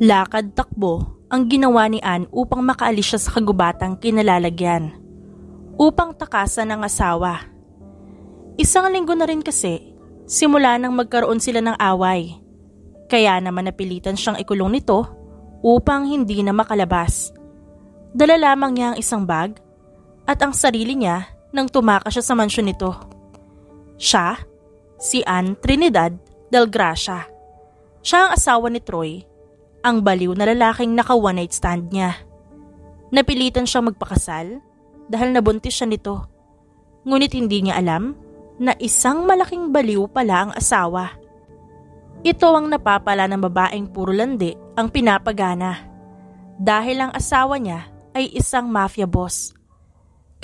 Lakad-takbo ang ginawa ni Ann upang makaalis siya sa kagubatang kinalalagyan upang takasan ng asawa. Isang linggo na rin kasi simula nang magkaroon sila ng away. Kaya naman napilitan siyang ikulong nito upang hindi na makalabas. Dala lamang niya ang isang bag at ang sarili niya nang tumaka siya sa mansyon nito. Siya, si Ann Trinidad Del Gracia. Siya ang asawa ni Troy ang baliw na lalaking naka one night stand niya. Napilitan siyang magpakasal dahil nabuntis siya nito. Ngunit hindi niya alam na isang malaking baliw pala ang asawa. Ito ang napapala ng babaeng puro landi ang pinapagana. Dahil ang asawa niya ay isang mafia boss.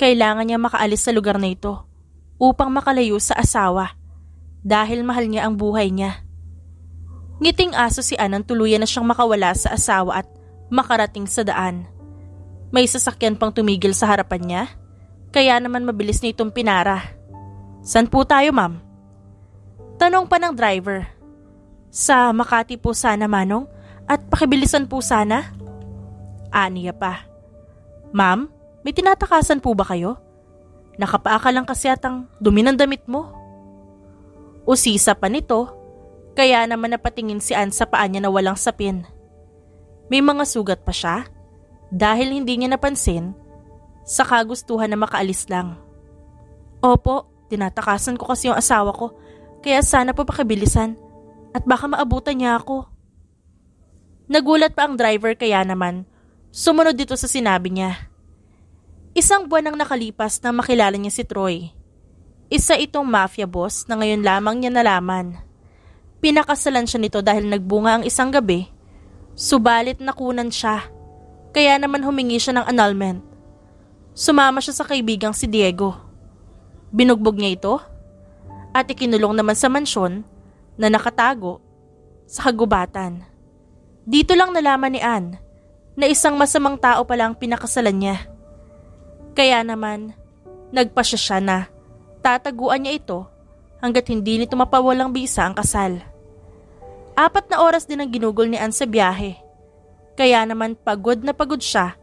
Kailangan niya makaalis sa lugar na ito upang makalayo sa asawa dahil mahal niya ang buhay niya. Ngiting aso si Anang tuluyan na siyang makawala sa asawa at makarating sa daan. May sasakyan pang tumigil sa harapan niya, kaya naman mabilis na itong pinara. San po tayo ma'am? Tanong pa ng driver. Sa Makati po sana manong at pakibilisan po sana. Aniya pa. Ma'am, may tinatakasan po ba kayo? Nakapaaka lang kasi at ang dumi ng damit mo. Usisa pa nito kaya naman napatingin si Anne sa paa niya na walang sapin. May mga sugat pa siya. Dahil hindi niya napansin, sa kagustuhan na makaalis lang. Opo, tinatakasan ko kasi yung asawa ko, kaya sana po pakibilisan at baka maabutan niya ako. Nagulat pa ang driver kaya naman, sumunod dito sa sinabi niya. Isang buwan ang nakalipas na makilala niya si Troy. Isa itong mafia boss na ngayon lamang niya nalaman. Pinakasalan siya nito dahil nagbunga ang isang gabi, subalit nakunan siya, kaya naman humingi siya ng annulment. Sumama siya sa kaibigang si Diego. Binugbog niya ito at ikinulong naman sa mansyon na nakatago sa kagubatan. Dito lang nalaman ni Anne na isang masamang tao pala ang pinakasalan niya. Kaya naman, nagpasya siya na tataguan niya ito hanggat hindi nito mapawalang bisa ang kasal. Apat na oras din ang ginugol ni Ann sa biyahe. Kaya naman pagod na pagod siya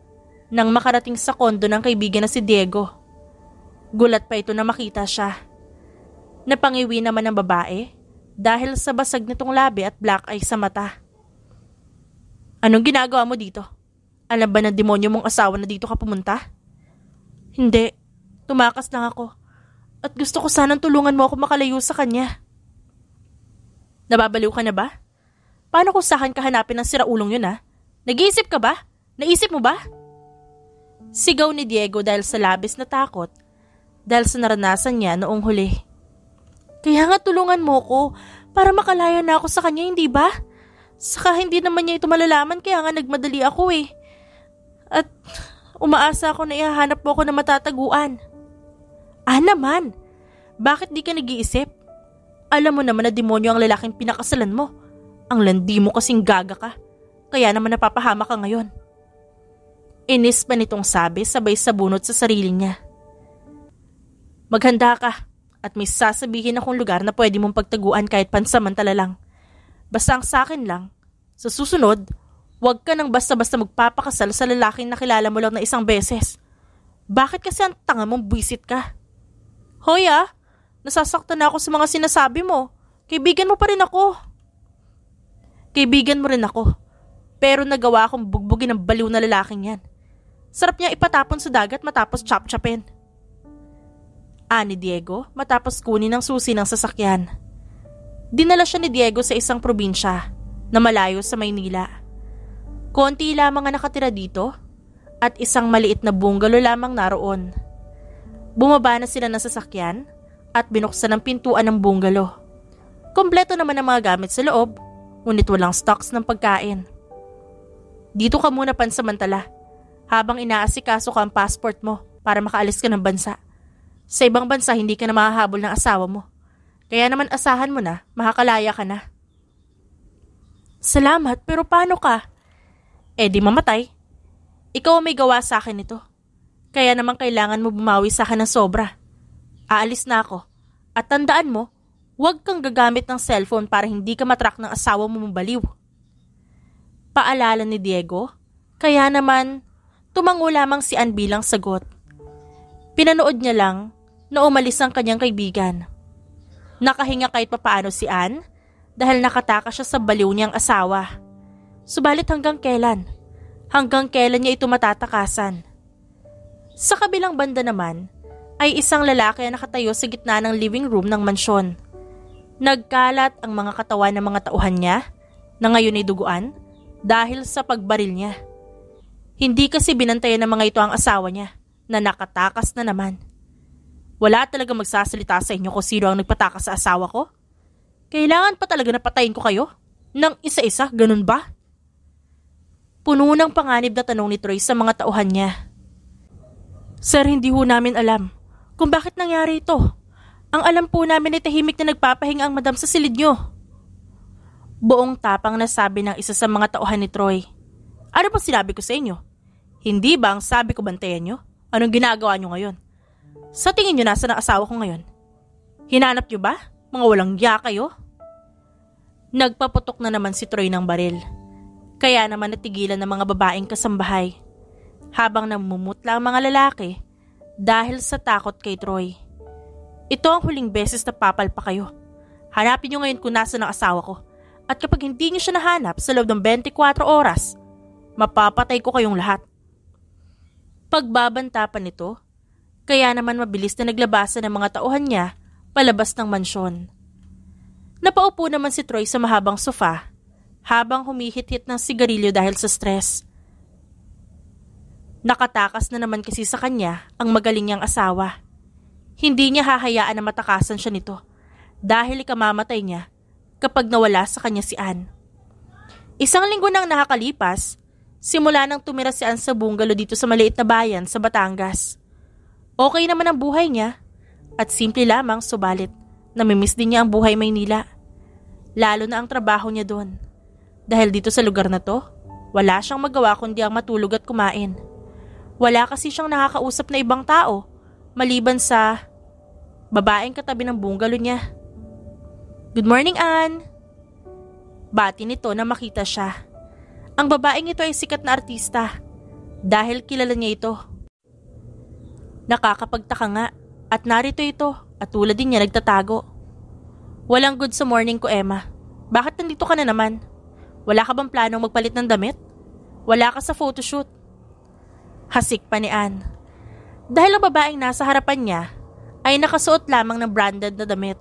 nang makarating sa kondo ng kaibigan na si Diego. Gulat pa ito na makita siya. Napangiwi naman ang babae dahil sa basag nitong labi at black eye sa mata. Anong ginagawa mo dito? Alam ba na demonyo mong asawa na dito ka pumunta? Hindi. Tumakas lang ako. At gusto ko sanang tulungan mo ako makalayo sa kanya. Nababaliw ka na ba? Paano kung saan ka hanapin ang siraulong yun ha? Nag-iisip ka ba? Naisip mo ba? Sigaw ni Diego dahil sa labis na takot dahil sa naranasan niya noong huli. Kaya nga tulungan mo ko para makalaya na ako sa kanya, hindi ba? Saka hindi naman niya ito malalaman kaya nga nagmadali ako eh. At umaasa ako na ihahanap mo ako ng matataguan. Ah naman, bakit di ka nag-iisip? Alam mo naman na demonyo ang lalaking pinakasalan mo. Ang landi mo kasing gaga ka. Kaya naman napapahama ka ngayon. Inis pa nitong sabi sabay sa bunot sa sarili niya. Maghanda ka at may sasabihin akong lugar na pwede mong pagtaguan kahit pansamantala lang. Basta ang akin lang, sa susunod, huwag ka nang basta-basta magpapakasal sa lalaking na kilala mo lang na isang beses. Bakit kasi ang tanga mong buisit ka? Hoya, ah! nasasaktan na ako sa mga sinasabi mo. Kaibigan mo pa rin ako. Kaibigan mo rin ako. Pero nagawa akong bugbugin ng baliw na lalaking yan. Sarap niya ipatapon sa dagat matapos chop-chopin. Ani ah, Diego matapos kunin ang susi ng sasakyan. Dinala siya ni Diego sa isang probinsya na malayo sa Maynila. Konti lamang ang nakatira dito at isang maliit na bungalow lamang naroon. Bumaba na sila ng sasakyan at binuksan ang pintuan ng bungalow. Kompleto naman ang mga gamit sa loob ngunit walang stocks ng pagkain. Dito ka muna pansamantala habang inaasikaso ka ang passport mo para makaalis ka ng bansa. Sa ibang bansa hindi ka na mahahabol ng asawa mo. Kaya naman asahan mo na, makakalaya ka na. Salamat, pero paano ka? Eh di mamatay. Ikaw ang may gawa sa akin ito. Kaya naman kailangan mo bumawi sa akin ng sobra. Aalis na ako. At tandaan mo, Huwag kang gagamit ng cellphone para hindi ka matrack ng asawa mo mabaliw. Paalala ni Diego, kaya naman tumango lamang si Ann bilang sagot. Pinanood niya lang na umalis ang kanyang kaibigan. Nakahinga kahit papaano si Ann dahil nakataka siya sa baliw niyang asawa. Subalit hanggang kailan? Hanggang kailan niya ito matatakasan? Sa kabilang banda naman, ay isang lalaki na nakatayo sa gitna ng living room ng mansyon. Nagkalat ang mga katawan ng mga tauhan niya na ngayon ay duguan dahil sa pagbaril niya. Hindi kasi binantayan ng mga ito ang asawa niya na nakatakas na naman. Wala talaga magsasalita sa inyo kung sino ang nagpatakas sa asawa ko? Kailangan pa talaga na patayin ko kayo? Nang isa-isa, ganun ba? Puno ng panganib na tanong ni Troy sa mga tauhan niya. Sir, hindi ho namin alam kung bakit nangyari ito. Ang alam po namin ay tahimik na nagpapahinga ang madam sa silid nyo. Buong tapang nasabi ng isa sa mga tauhan ni Troy. Ano pa sinabi ko sa inyo? Hindi ba ang sabi ko bantayan nyo? Anong ginagawa nyo ngayon? Sa tingin nyo nasa na asawa ko ngayon? Hinanap nyo ba? Mga walang ya kayo? Nagpaputok na naman si Troy ng baril. Kaya naman natigilan ng mga babaeng kasambahay. Habang namumutla ang mga lalaki dahil sa takot kay Troy. Ito ang huling beses na papalpa kayo. Hanapin nyo ngayon kung nasa ng asawa ko. At kapag hindi nyo siya nahanap sa loob ng 24 oras, mapapatay ko kayong lahat. Pagbabanta pa nito, kaya naman mabilis na naglabasa ng mga tauhan niya palabas ng mansyon. Napaupo naman si Troy sa mahabang sofa habang humihit-hit ng sigarilyo dahil sa stress. Nakatakas na naman kasi sa kanya ang magaling niyang asawa. Hindi niya hahayaan na matakasan siya nito dahil ikamamatay niya kapag nawala sa kanya si Ann. Isang linggo nang nakakalipas, simula nang tumira si Ann sa bungalow dito sa maliit na bayan sa Batangas. Okay naman ang buhay niya at simple lamang subalit namimiss din niya ang buhay Maynila. Lalo na ang trabaho niya doon. Dahil dito sa lugar na to, wala siyang magawa kundi ang matulog at kumain. Wala kasi siyang nakakausap na ibang tao maliban sa Babaeng katabi ng bungalo niya. Good morning, Ann! Bati nito na makita siya. Ang babaeng ito ay sikat na artista dahil kilala niya ito. Nakakapagtaka nga at narito ito at tulad din niya nagtatago. Walang good sa morning ko, Emma. Bakit nandito ka na naman? Wala ka bang planong magpalit ng damit? Wala ka sa photoshoot? Hasik pa ni Anne. Dahil ang babaeng nasa harapan niya ay nakasuot lamang ng branded na damit,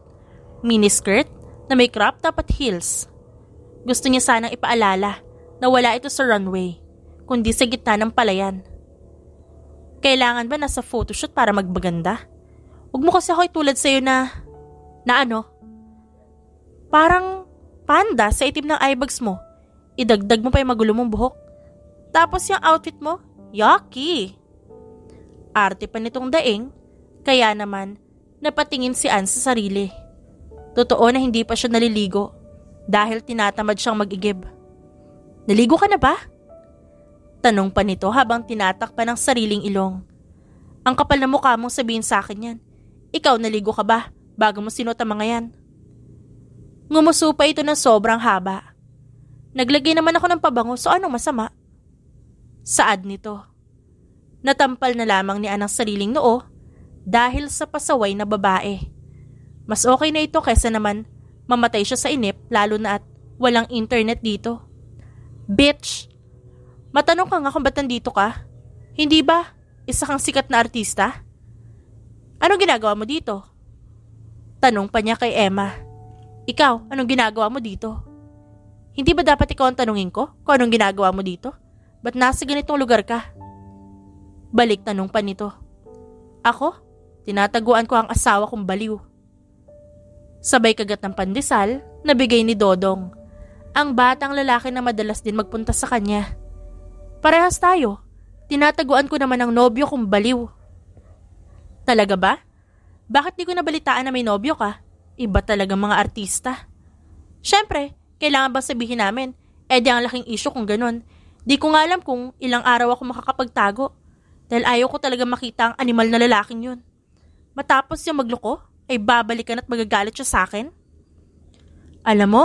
miniskirt na may crop top at heels. Gusto niya sanang ipaalala na wala ito sa runway, kundi sa gitna ng palayan. Kailangan ba nasa photoshoot para magbaganda? Huwag mo kasi ako itulad sa'yo na... na ano? Parang panda sa itim ng eyebags mo. Idagdag mo pa yung magulo mong buhok. Tapos yung outfit mo, yucky. Arte pa nitong daing kaya naman, napatingin si Anne sa sarili. Totoo na hindi pa siya naliligo dahil tinatamad siyang mag-igib. Naligo ka na ba? Tanong pa nito habang tinatakpan ng sariling ilong. Ang kapal na mukha mong sabihin sa akin yan. Ikaw naligo ka ba bago mo sinot ang mga yan? Ngumuso pa ito ng sobrang haba. Naglagay naman ako ng pabango so anong masama? Saad nito. Natampal na lamang ni Anang sariling noo dahil sa pasaway na babae. Mas okay na ito kaysa naman mamatay siya sa inip lalo na at walang internet dito. Bitch! Matanong ka nga kung ba't nandito ka? Hindi ba isa kang sikat na artista? Anong ginagawa mo dito? Tanong pa niya kay Emma. Ikaw, anong ginagawa mo dito? Hindi ba dapat ikaw ang tanungin ko kung anong ginagawa mo dito? Ba't nasa ganitong lugar ka? Balik tanong pa nito. Ako? Tinataguan ko ang asawa kong baliw. Sabay kagat ng pandesal na bigay ni Dodong. Ang batang lalaki na madalas din magpunta sa kanya. Parehas tayo. Tinataguan ko naman ang nobyo kong baliw. Talaga ba? Bakit di ko nabalitaan na may nobyo ka? Iba talaga mga artista. Siyempre, kailangan ba sabihin namin? E di ang laking isyo kung ganun. Di ko nga alam kung ilang araw ako makakapagtago. Dahil ayaw ko talaga makita ang animal na lalaking yun matapos yung magloko, ay babalikan at magagalit siya sa akin? Alam mo,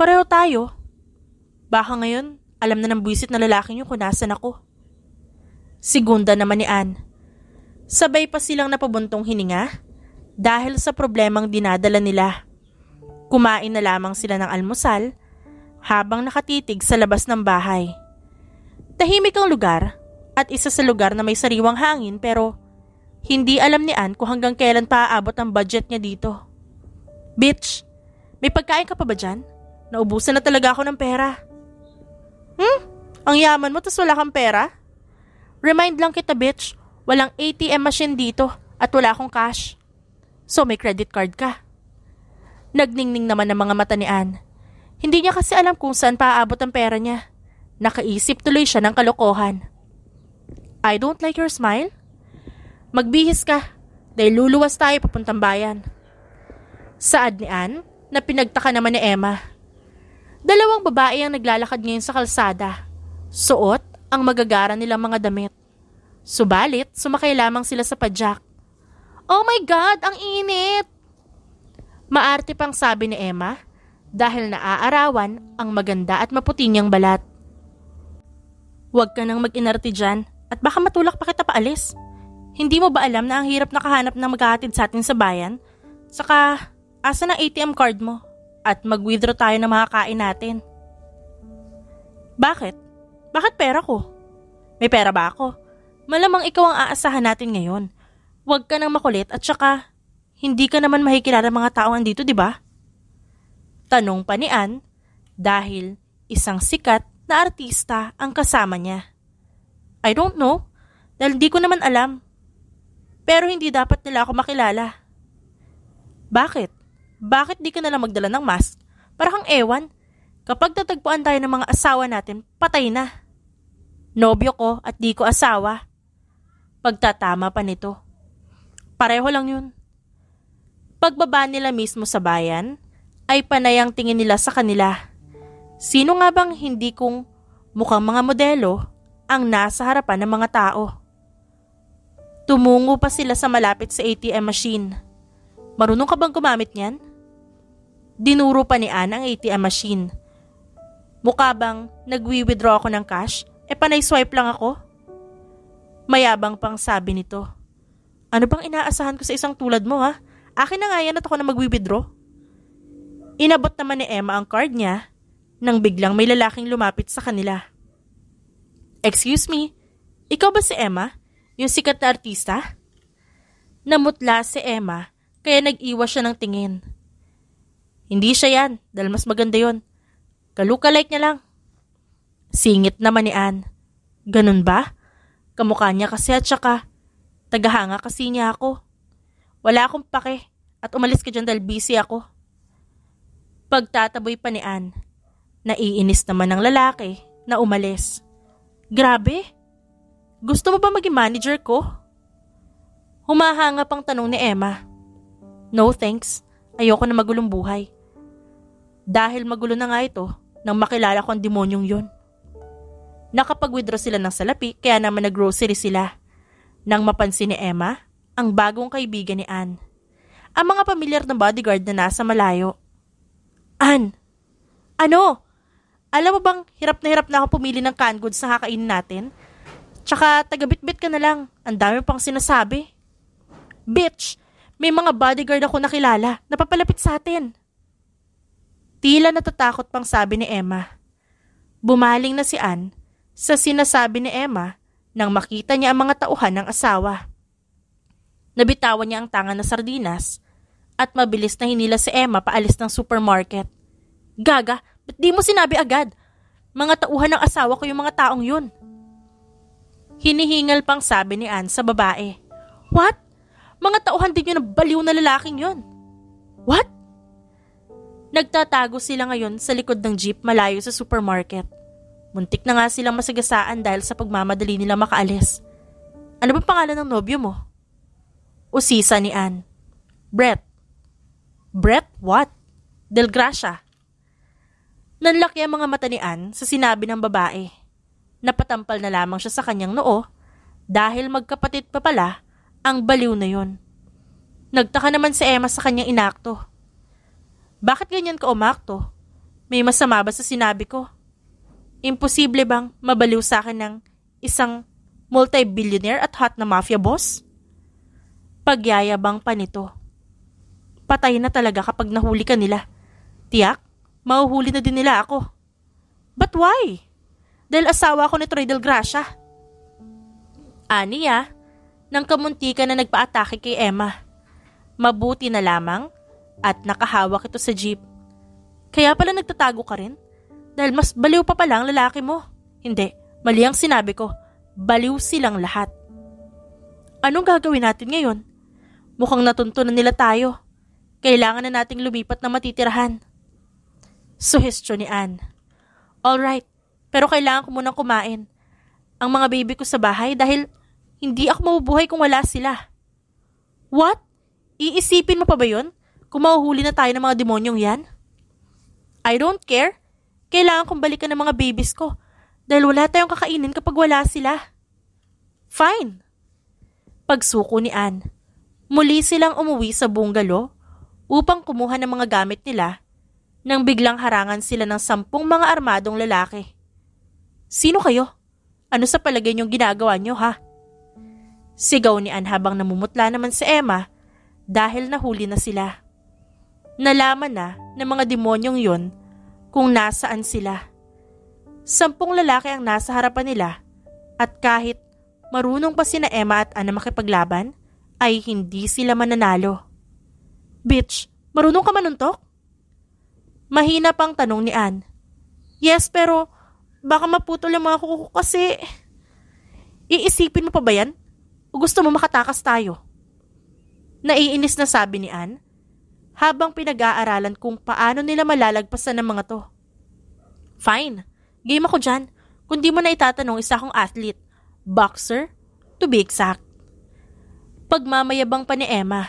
pareho tayo. Baka ngayon, alam na ng buwisit na lalaki yung kung nasan ako. Segunda naman ni Anne. Sabay pa silang napabuntong hininga dahil sa problemang dinadala nila. Kumain na lamang sila ng almusal habang nakatitig sa labas ng bahay. Tahimik ang lugar at isa sa lugar na may sariwang hangin pero hindi alam ni Ann kung hanggang kailan pa aabot ang budget niya dito. Bitch, may pagkain ka pa ba dyan? Naubusan na talaga ako ng pera. Hmm? Ang yaman mo tas wala kang pera? Remind lang kita bitch, walang ATM machine dito at wala akong cash. So may credit card ka. Nagningning naman ang mga mata ni Ann. Hindi niya kasi alam kung saan paaabot ang pera niya. Nakaisip tuloy siya ng kalokohan. I don't like your smile? Magbihis ka, dahil luluwas tayo papuntang bayan. Saad ni Ann na pinagtaka naman ni Emma. Dalawang babae ang naglalakad ngayon sa kalsada. Suot ang magagara nilang mga damit. Subalit, sumakay lamang sila sa padyak. Oh my God, ang init! Maarte pang sabi ni Emma dahil naaarawan ang maganda at maputi niyang balat. Huwag ka nang mag-inarte dyan at baka matulak pa kita paalis. Hindi mo ba alam na ang hirap nakahanap ng maghahatid sa atin sa bayan? Saka, asa ng ATM card mo? At mag-withdraw tayo ng mga kain natin. Bakit? Bakit pera ko? May pera ba ako? Malamang ikaw ang aasahan natin ngayon. Huwag ka nang makulit at saka, hindi ka naman mahikilala mga taong andito, di ba? Tanong pa ni Ann dahil isang sikat na artista ang kasama niya. I don't know, dahil di ko naman alam. Pero hindi dapat nila ako makilala. Bakit? Bakit di ka nalang magdala ng mask? Para kang ewan. Kapag tatagpuan tayo ng mga asawa natin, patay na. Nobyo ko at di ko asawa. Pagtatama pa nito. Pareho lang yun. Pagbaba nila mismo sa bayan, ay panayang tingin nila sa kanila. Sino nga bang hindi kung mukhang mga modelo ang nasa harapan ng mga tao? Tumungo pa sila sa malapit sa ATM machine. Marunong ka bang gumamit niyan? Dinuro pa ni Ann ang ATM machine. Mukha bang nagwi-withdraw ako ng cash? E panay swipe lang ako? Mayabang pang sabi nito. Ano bang inaasahan ko sa isang tulad mo ha? Akin na nga yan at ako na magwi-withdraw. Inabot naman ni Emma ang card niya nang biglang may lalaking lumapit sa kanila. Excuse me, ikaw ba si Emma? Yung sikat na artista? Namutla si Emma kaya nag-iwas siya ng tingin. Hindi siya yan dahil mas maganda yon. Kaluka-like niya lang. Singit naman ni Anne. Ganun ba? Kamukha niya kasi at saka tagahanga kasi niya ako. Wala akong pake at umalis ka dyan dahil busy ako. Pagtataboy pa ni Anne. Naiinis naman ng lalaki na umalis. Grabe, gusto mo ba maging manager ko? Humahanga pang tanong ni Emma. No thanks, ayoko na magulong buhay. Dahil magulo na nga ito nang makilala ko ang demonyong yon. Nakapag-withdraw sila ng salapi kaya naman nag-grocery sila. Nang mapansin ni Emma, ang bagong kaibigan ni Anne. Ang mga pamilyar ng bodyguard na nasa malayo. Anne! Ano? Alam mo bang hirap na hirap na ako pumili ng canned goods na kakainin natin? Tsaka tagabitbit ka na lang. Ang dami pang sinasabi. Bitch, may mga bodyguard ako nakilala. Napapalapit sa atin. Tila natatakot pang sabi ni Emma. Bumaling na si Ann sa sinasabi ni Emma nang makita niya ang mga tauhan ng asawa. Nabitawan niya ang tanga na sardinas at mabilis na hinila si Emma paalis ng supermarket. Gaga, ba't di mo sinabi agad? Mga tauhan ng asawa ko yung mga taong yun. Hinihingal pang sabi ni Anne sa babae. What? Mga tauhan din yun na baliw na lalaking yon. What? Nagtatago sila ngayon sa likod ng jeep malayo sa supermarket. Muntik na nga silang masagasaan dahil sa pagmamadali nila makaalis. Ano ba pangalan ng nobyo mo? Usisa ni Anne. Brett. Brett what? Delgracia. Nanlaki ang mga mata ni Anne sa sinabi ng babae napatampal na lamang siya sa kanyang noo dahil magkapatid pa pala ang baliw na yon. Nagtaka naman si Emma sa kanyang inakto. Bakit ganyan ka umakto? May masama ba sa sinabi ko? Imposible bang mabaliw sa akin ng isang multi-billionaire at hot na mafia boss? Pagyayabang pa nito. Patay na talaga kapag nahuli ka nila. Tiyak, mahuhuli na din nila ako. But why? dahil asawa ko ni Troy Del Gracia. Aniya, ah, nang kamuntikan na nagpaatake kay Emma. Mabuti na lamang at nakahawak ito sa jeep. Kaya pala nagtatago ka rin? Dahil mas baliw pa pala ang lalaki mo. Hindi, mali ang sinabi ko. Baliw silang lahat. Anong gagawin natin ngayon? Mukhang na nila tayo. Kailangan na nating lumipat na matitirahan. Suhestyo ni Anne. Alright, pero kailangan ko munang kumain. Ang mga baby ko sa bahay dahil hindi ako mabubuhay kung wala sila. What? Iisipin mo pa ba yun? Kung mahuhuli na tayo ng mga demonyong yan? I don't care. Kailangan kong balikan ng mga babies ko dahil wala tayong kakainin kapag wala sila. Fine. Pagsuko ni Anne. Muli silang umuwi sa bungalow upang kumuha ng mga gamit nila nang biglang harangan sila ng sampung mga armadong lalaki. Sino kayo? Ano sa palagay niyong ginagawa niyo ha? Sigaw ni Anne habang namumutla naman si Emma dahil nahuli na sila. Nalaman na ng mga demonyong yon kung nasaan sila. Sampung lalaki ang nasa harapan nila at kahit marunong pa sina Emma at Anna makipaglaban, ay hindi sila mananalo. Bitch, marunong ka manuntok? Mahina pang tanong ni Anne. Yes, pero Baka maputol lang mga kuko kasi iisipin mo pa ba yan? O gusto mo makatakas tayo? Naiinis na sabi ni Anne habang pinag-aaralan kung paano nila malalagpasan ng mga to. Fine, game ako dyan. Kung di mo na itatanong isa kong athlete, boxer, to be exact. Pagmamayabang pa ni Emma.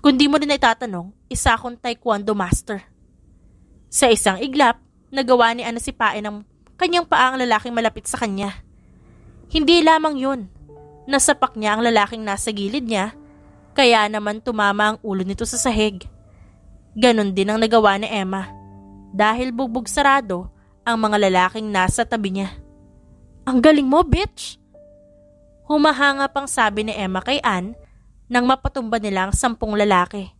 Kung di mo na itatanong, isa akong taekwondo master. Sa isang iglap, nagawa ni Ana si Pae ng kanyang paa ang lalaking malapit sa kanya. Hindi lamang yun. Nasapak niya ang lalaking nasa gilid niya, kaya naman tumama ang ulo nito sa sahig. Ganon din ang nagawa ni Emma, dahil bugbog sarado ang mga lalaking nasa tabi niya. Ang galing mo, bitch! Humahanga pang sabi ni Emma kay Anne nang mapatumba nila ang sampung lalaki.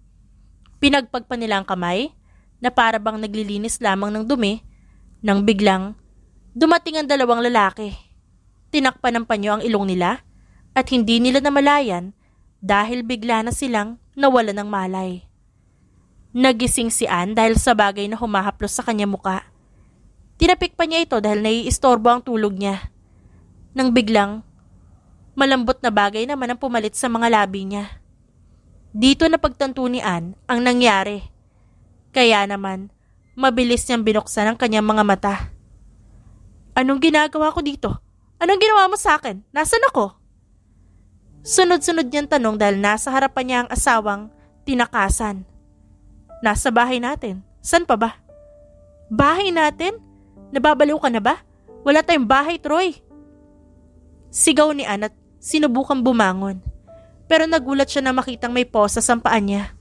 Pinagpagpa nila ang kamay na para bang naglilinis lamang ng dumi, nang biglang dumating ang dalawang lalaki. Tinakpan ng panyo ang ilong nila at hindi nila namalayan dahil bigla na silang nawala ng malay. Nagising si Anne dahil sa bagay na humahaplos sa kanya muka. Tinapik pa niya ito dahil naiistorbo ang tulog niya. Nang biglang, malambot na bagay naman ang pumalit sa mga labi niya. Dito na pagtanto ni Anne ang nangyari kaya naman, mabilis niyang binuksan ang kanyang mga mata. Anong ginagawa ko dito? Anong ginawa mo sa akin? Nasaan ako? Sunod-sunod niyang tanong dahil nasa harapan niya ang asawang tinakasan. Nasa bahay natin. San pa ba? Bahay natin? Nababaliw ka na ba? Wala tayong bahay, Troy. Sigaw ni Anat sinubukang bumangon. Pero nagulat siya na makitang may posa sa paan niya.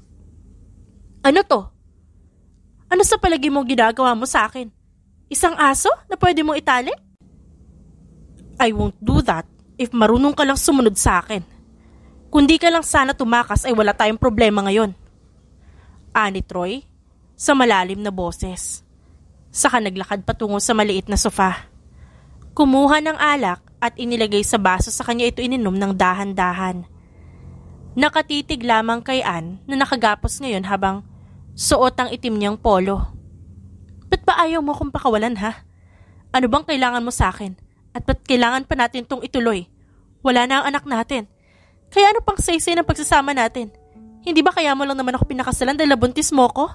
Ano to? Ano sa palagi mong ginagawa mo sa akin? Isang aso na pwede mong itali? I won't do that if marunong ka lang sumunod sa akin. Kundi ka lang sana tumakas ay wala tayong problema ngayon. Ani Troy, sa malalim na boses. Saka naglakad patungo sa maliit na sofa. Kumuha ng alak at inilagay sa baso sa kanya ito ininom ng dahan-dahan. Nakatitig lamang kay Ann na nakagapos ngayon habang Suot ang itim niyang polo. Ba't ba ayaw mo kong pakawalan ha? Ano bang kailangan mo sa akin? At ba't kailangan pa natin tong ituloy? Wala na ang anak natin. Kaya ano pang saysay ng pagsasama natin? Hindi ba kaya mo lang naman ako pinakasalan dahil nabuntis mo ko?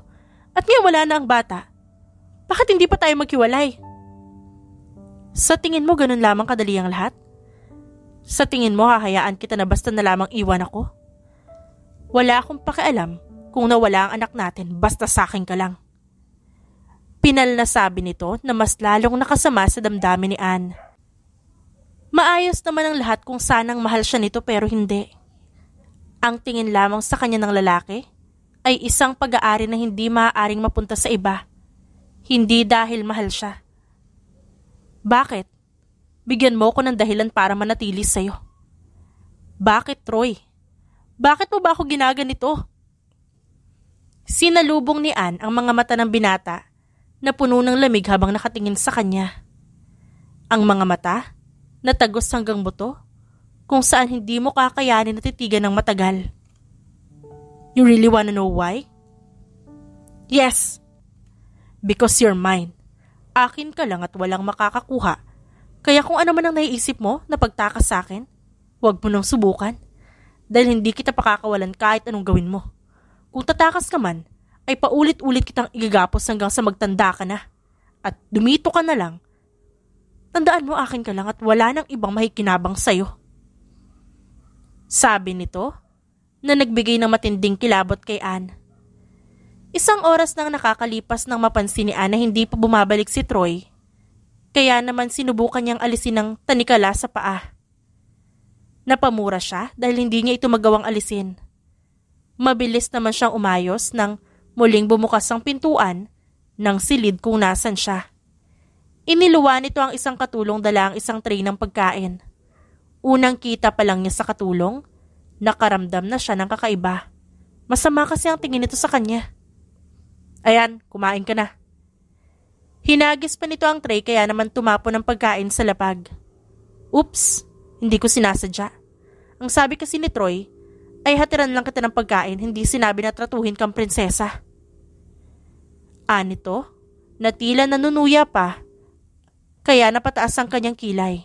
At ngayon wala na ang bata. Bakit hindi pa tayo maghiwalay? Sa tingin mo ganun lamang kadali ang lahat? Sa tingin mo hahayaan kita na basta na lamang iwan ako? Wala akong pakialam kung nawala ang anak natin, basta sa akin ka lang. Pinal na sabi nito na mas lalong nakasama sa damdamin ni Anne. Maayos naman ang lahat kung sanang mahal siya nito pero hindi. Ang tingin lamang sa kanya ng lalaki ay isang pag-aari na hindi maaaring mapunta sa iba. Hindi dahil mahal siya. Bakit? Bigyan mo ko ng dahilan para manatili sa'yo. Bakit, Troy? Bakit mo ba ako ginaganito? Sinalubong ni Anne ang mga mata ng binata na puno ng lamig habang nakatingin sa kanya. Ang mga mata, natagos hanggang buto, kung saan hindi mo kakayanin na titigan ng matagal. You really wanna know why? Yes! Because you're mine. Akin ka lang at walang makakakuha. Kaya kung ano man ang naiisip mo na pagtakas sa akin, huwag mo nang subukan. Dahil hindi kita pakakawalan kahit anong gawin mo. Kung tatakas ka man, ay paulit-ulit kitang igagapos hanggang sa magtanda ka na. At dumito ka na lang. Tandaan mo akin ka lang at wala nang ibang mahikinabang sayo. Sabi nito na nagbigay ng matinding kilabot kay Anne. Isang oras nang nakakalipas nang mapansin ni Anna hindi pa bumabalik si Troy. Kaya naman sinubukan niyang alisin ang tanikala sa paa. Napamura siya dahil hindi niya ito magawang alisin mabilis naman siyang umayos nang muling bumukas ang pintuan ng silid kung nasan siya. Iniluwa nito ang isang katulong dala ang isang tray ng pagkain. Unang kita pa lang niya sa katulong, nakaramdam na siya ng kakaiba. Masama kasi ang tingin nito sa kanya. Ayan, kumain ka na. Hinagis pa nito ang tray kaya naman tumapo ng pagkain sa lapag. Oops, hindi ko sinasadya. Ang sabi kasi ni Troy, ay hatiran lang kita ng pagkain, hindi sinabi na tratuhin kang prinsesa. Anito, na tila nanunuya pa, kaya napataas ang kanyang kilay.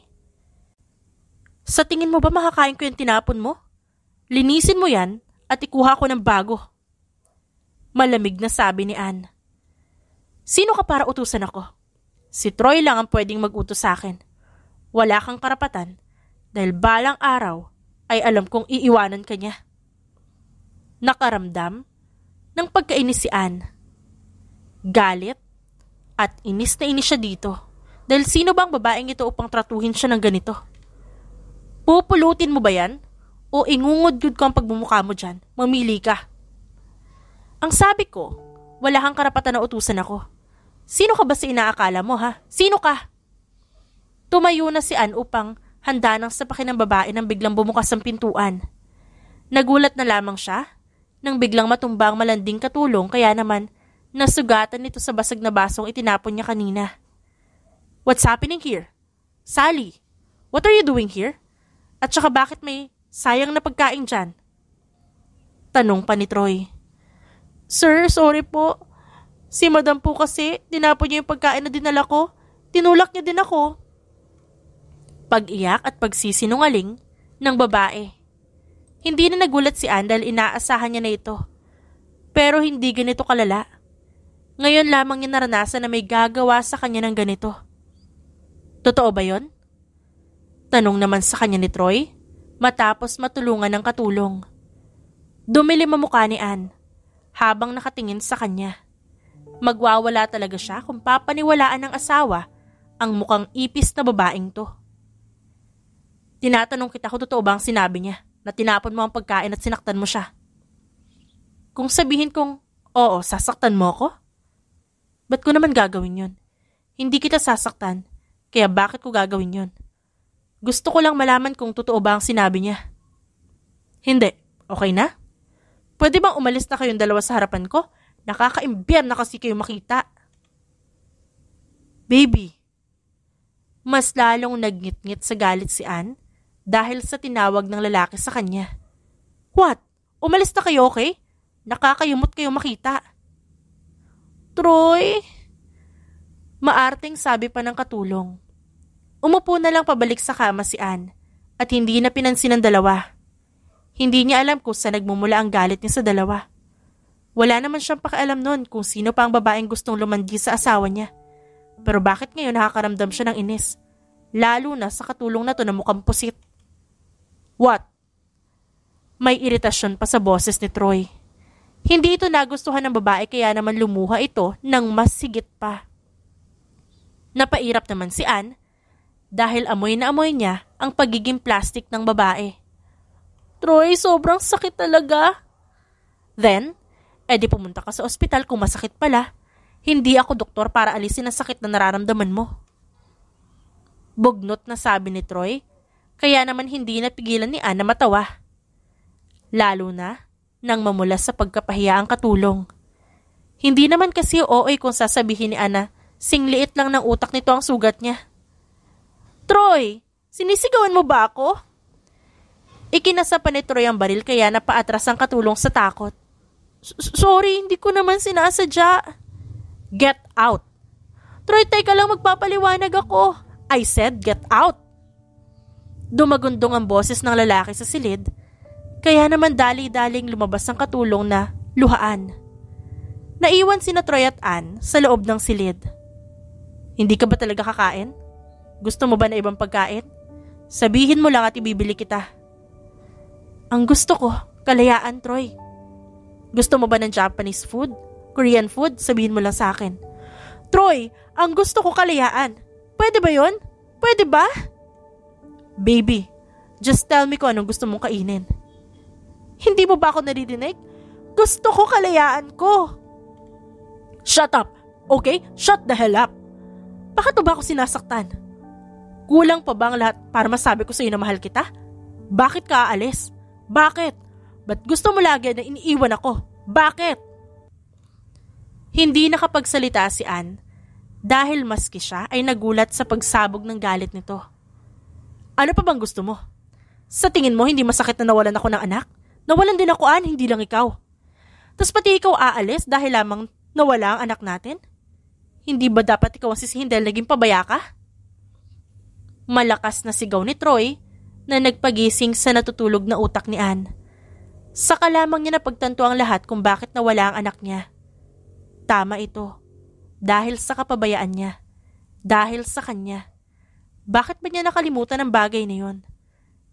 Sa tingin mo ba makakain ko yung tinapon mo? Linisin mo yan at ikuha ko ng bago. Malamig na sabi ni Anne. Sino ka para utusan ako? Si Troy lang ang pwedeng mag-utos sa akin. Wala kang karapatan dahil balang araw ay alam kong iiwanan ka niya. Nakaramdam ng pagkainis si Anne. Galit at inis na inis siya dito dahil sino bang babaeng ito upang tratuhin siya ng ganito? Pupulutin mo ba yan? O ingungod-gud ko ang pagmumukha mo dyan? Mamili ka. Ang sabi ko, wala kang karapatan na utusan ako. Sino ka ba si inaakala mo ha? Sino ka? Tumayo na si Anne upang handa nang sapakin ng babae nang biglang bumukas ang pintuan. Nagulat na lamang siya nang biglang matumba ang malanding katulong kaya naman nasugatan nito sa basag na basong itinapon niya kanina. What's happening here? Sally, what are you doing here? At saka bakit may sayang na pagkain dyan? Tanong pa ni Troy. Sir, sorry po. Si madam po kasi, dinapon niya yung pagkain na dinala ko. Tinulak niya din ako pag-iyak at pagsisinungaling ng babae. Hindi na nagulat si Ann dahil inaasahan niya na ito. Pero hindi ganito kalala. Ngayon lamang niya naranasan na may gagawa sa kanya ng ganito. Totoo ba yon? Tanong naman sa kanya ni Troy matapos matulungan ng katulong. Dumilim ang mukha ni Ann habang nakatingin sa kanya. Magwawala talaga siya kung papaniwalaan ng asawa ang mukhang ipis na babaeng to. Tinatanong kita kung totoo ba ang sinabi niya na tinapon mo ang pagkain at sinaktan mo siya. Kung sabihin kong, oo, sasaktan mo ako? Ba't ko naman gagawin yon? Hindi kita sasaktan, kaya bakit ko gagawin yon? Gusto ko lang malaman kung totoo ba ang sinabi niya. Hindi. Okay na? Pwede bang umalis na kayong dalawa sa harapan ko? Nakakaimbyan na kasi kayo makita. Baby, mas lalong nagngit-ngit sa galit si Anne dahil sa tinawag ng lalaki sa kanya. What? Umalis na kayo, okay? Nakakayumot kayo makita. Troy! Maarting sabi pa ng katulong. Umupo na lang pabalik sa kama si Anne at hindi na pinansin ang dalawa. Hindi niya alam kung saan nagmumula ang galit niya sa dalawa. Wala naman siyang pakialam noon kung sino pa ang babaeng gustong lumandi sa asawa niya. Pero bakit ngayon nakakaramdam siya ng inis? Lalo na sa katulong na to na mukhang pusit. What? May iritasyon pa sa boses ni Troy. Hindi ito nagustuhan ng babae kaya naman lumuha ito ng mas sigit pa. Napairap naman si Anne dahil amoy na amoy niya ang pagiging plastic ng babae. Troy, sobrang sakit talaga. Then, edi pumunta ka sa ospital kung masakit pala. Hindi ako doktor para alisin ang sakit na nararamdaman mo. Bugnot na sabi ni Troy kaya naman hindi napigilan ni Ana matawa. Lalo na nang mamula sa pagkapahiyaang katulong. Hindi naman kasi ooy kung sasabihin ni Ana, singliit lang ng utak nito ang sugat niya. Troy, sinisigawan mo ba ako? Ikinasa pa ni Troy ang baril kaya napaatras ang katulong sa takot. Sorry, hindi ko naman sinasadya. Get out. Troy, teka lang magpapaliwanag ako. I said get out. Dumagundong ang boses ng lalaki sa silid, kaya naman dali-daling lumabas ang katulong na luhaan. Naiwan sina na Troy at Ann sa loob ng silid. Hindi ka ba talaga kakain? Gusto mo ba na ibang pagkain? Sabihin mo lang at ibibili kita. Ang gusto ko, kalayaan Troy. Gusto mo ba ng Japanese food? Korean food? Sabihin mo lang sa akin. Troy, ang gusto ko kalayaan. Pwede ba yon? Pwede ba? Baby, just tell me kung anong gusto mong kainin. Hindi mo ba ako nadidinig? Gusto ko kalayaan ko. Shut up! Okay? Shut the hell up! Bakit ba ako sinasaktan? Kulang pa ba ang lahat para masabi ko sa iyo na mahal kita? Bakit ka aalis? Bakit? Ba't gusto mo lagi na iniiwan ako? Bakit? Hindi nakapagsalita si Anne dahil maski siya ay nagulat sa pagsabog ng galit nito. Ano pa bang gusto mo? Sa tingin mo, hindi masakit na nawalan ako ng anak? Nawalan din ako, an hindi lang ikaw. Tapos pati ikaw aalis dahil lamang nawala ang anak natin? Hindi ba dapat ikaw ang sisihin dahil naging pabaya ka? Malakas na sigaw ni Troy na nagpagising sa natutulog na utak ni Ann. Saka lamang niya napagtanto ang lahat kung bakit nawala ang anak niya. Tama ito. Dahil sa kapabayaan niya. Dahil sa kanya. Bakit ba niya nakalimutan ang bagay na yon?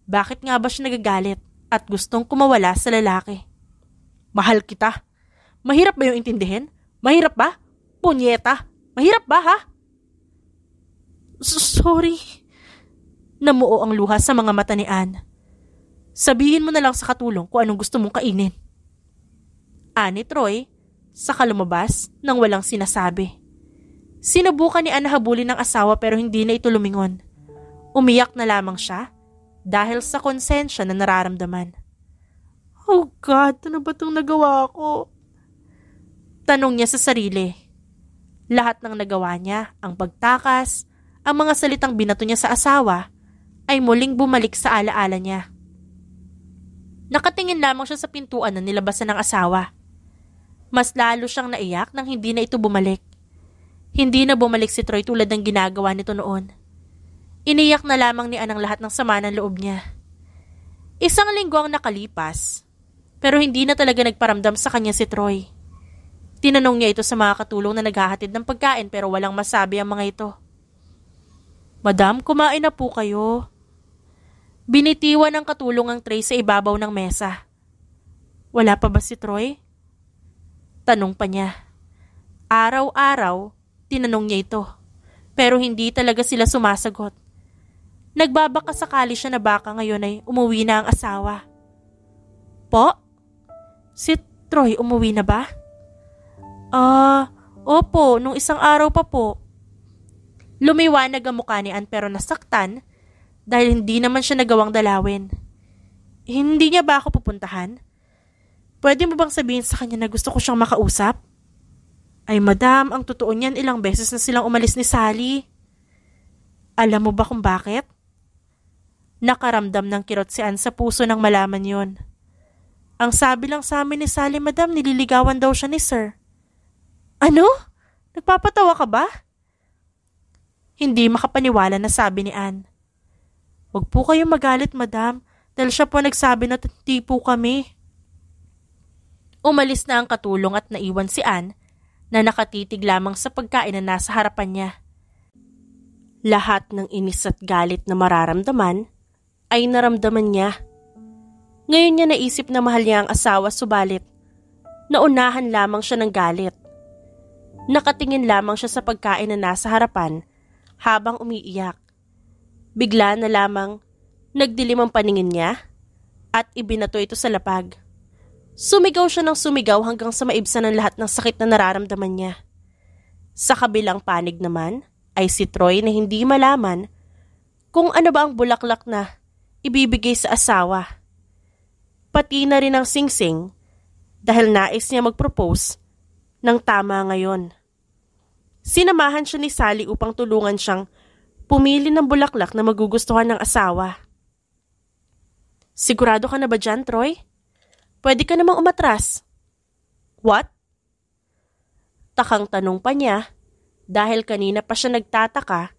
Bakit nga ba siya nagagalit at gustong kumawala sa lalaki? Mahal kita. Mahirap ba yung intindihin? Mahirap ba? Punyeta! Mahirap ba ha? Sorry. Namuo ang luha sa mga mata ni Anne. Sabihin mo na lang sa katulong kung anong gusto mong kainin. Ani Troy, saka lumabas nang walang sinasabi. Sinubukan ni Anna habulin ang asawa pero hindi na ito lumingon. Umiyak na lamang siya dahil sa konsensya na nararamdaman. Oh God, ano ba itong nagawa ko? Tanong niya sa sarili. Lahat ng nagawa niya, ang pagtakas, ang mga salitang binato niya sa asawa, ay muling bumalik sa alaala niya. Nakatingin lamang siya sa pintuan na nilabasan ng asawa. Mas lalo siyang naiyak nang hindi na ito bumalik. Hindi na bumalik si Troy tulad ng ginagawa nito noon. Iniyak na lamang ni Anang lahat ng sama ng loob niya. Isang linggo ang nakalipas, pero hindi na talaga nagparamdam sa kanya si Troy. Tinanong niya ito sa mga katulong na naghahatid ng pagkain pero walang masabi ang mga ito. Madam, kumain na po kayo. Binitiwan ng katulong ang tray sa ibabaw ng mesa. Wala pa ba si Troy? Tanong pa niya. Araw-araw, Tinanong niya ito. Pero hindi talaga sila sumasagot. Nagbabaka sakali siya na baka ngayon ay umuwi na ang asawa. Po? Si Troy umuwi na ba? Ah, uh, opo, nung isang araw pa po. Lumiwanag ang mukha ni Ann pero nasaktan dahil hindi naman siya nagawang dalawin. Hindi niya ba ako pupuntahan? Pwede mo bang sabihin sa kanya na gusto ko siyang makausap? Ay madam, ang totoo niyan ilang beses na silang umalis ni Sally. Alam mo ba kung bakit? Nakaramdam ng kirot si Ann sa puso nang malaman yon. Ang sabi lang sa amin ni Sally, madam, nililigawan daw siya ni sir. Ano? Nagpapatawa ka ba? Hindi makapaniwala na sabi ni Ann. Huwag po kayong magalit, madam, dahil siya po nagsabi na hindi po kami. Umalis na ang katulong at naiwan si Ann na nakatitig lamang sa pagkain na nasa harapan niya. Lahat ng inis at galit na mararamdaman ay naramdaman niya. Ngayon niya naisip na mahal niya ang asawa subalit naunahan lamang siya ng galit. Nakatingin lamang siya sa pagkain na nasa harapan habang umiiyak. Bigla na lamang nagdilim ang paningin niya at ibinato ito sa lapag. Sumigaw siya ng sumigaw hanggang sa maibsan ang lahat ng sakit na nararamdaman niya. Sa kabilang panig naman ay si Troy na hindi malaman kung ano ba ang bulaklak na ibibigay sa asawa. Pati na rin ang singsing -sing dahil nais niya mag-propose ng tama ngayon. Sinamahan siya ni Sally upang tulungan siyang pumili ng bulaklak na magugustuhan ng asawa. Sigurado ka na ba dyan, Troy? Pwede ka namang umatras. What? Takang tanong pa niya dahil kanina pa siya nagtataka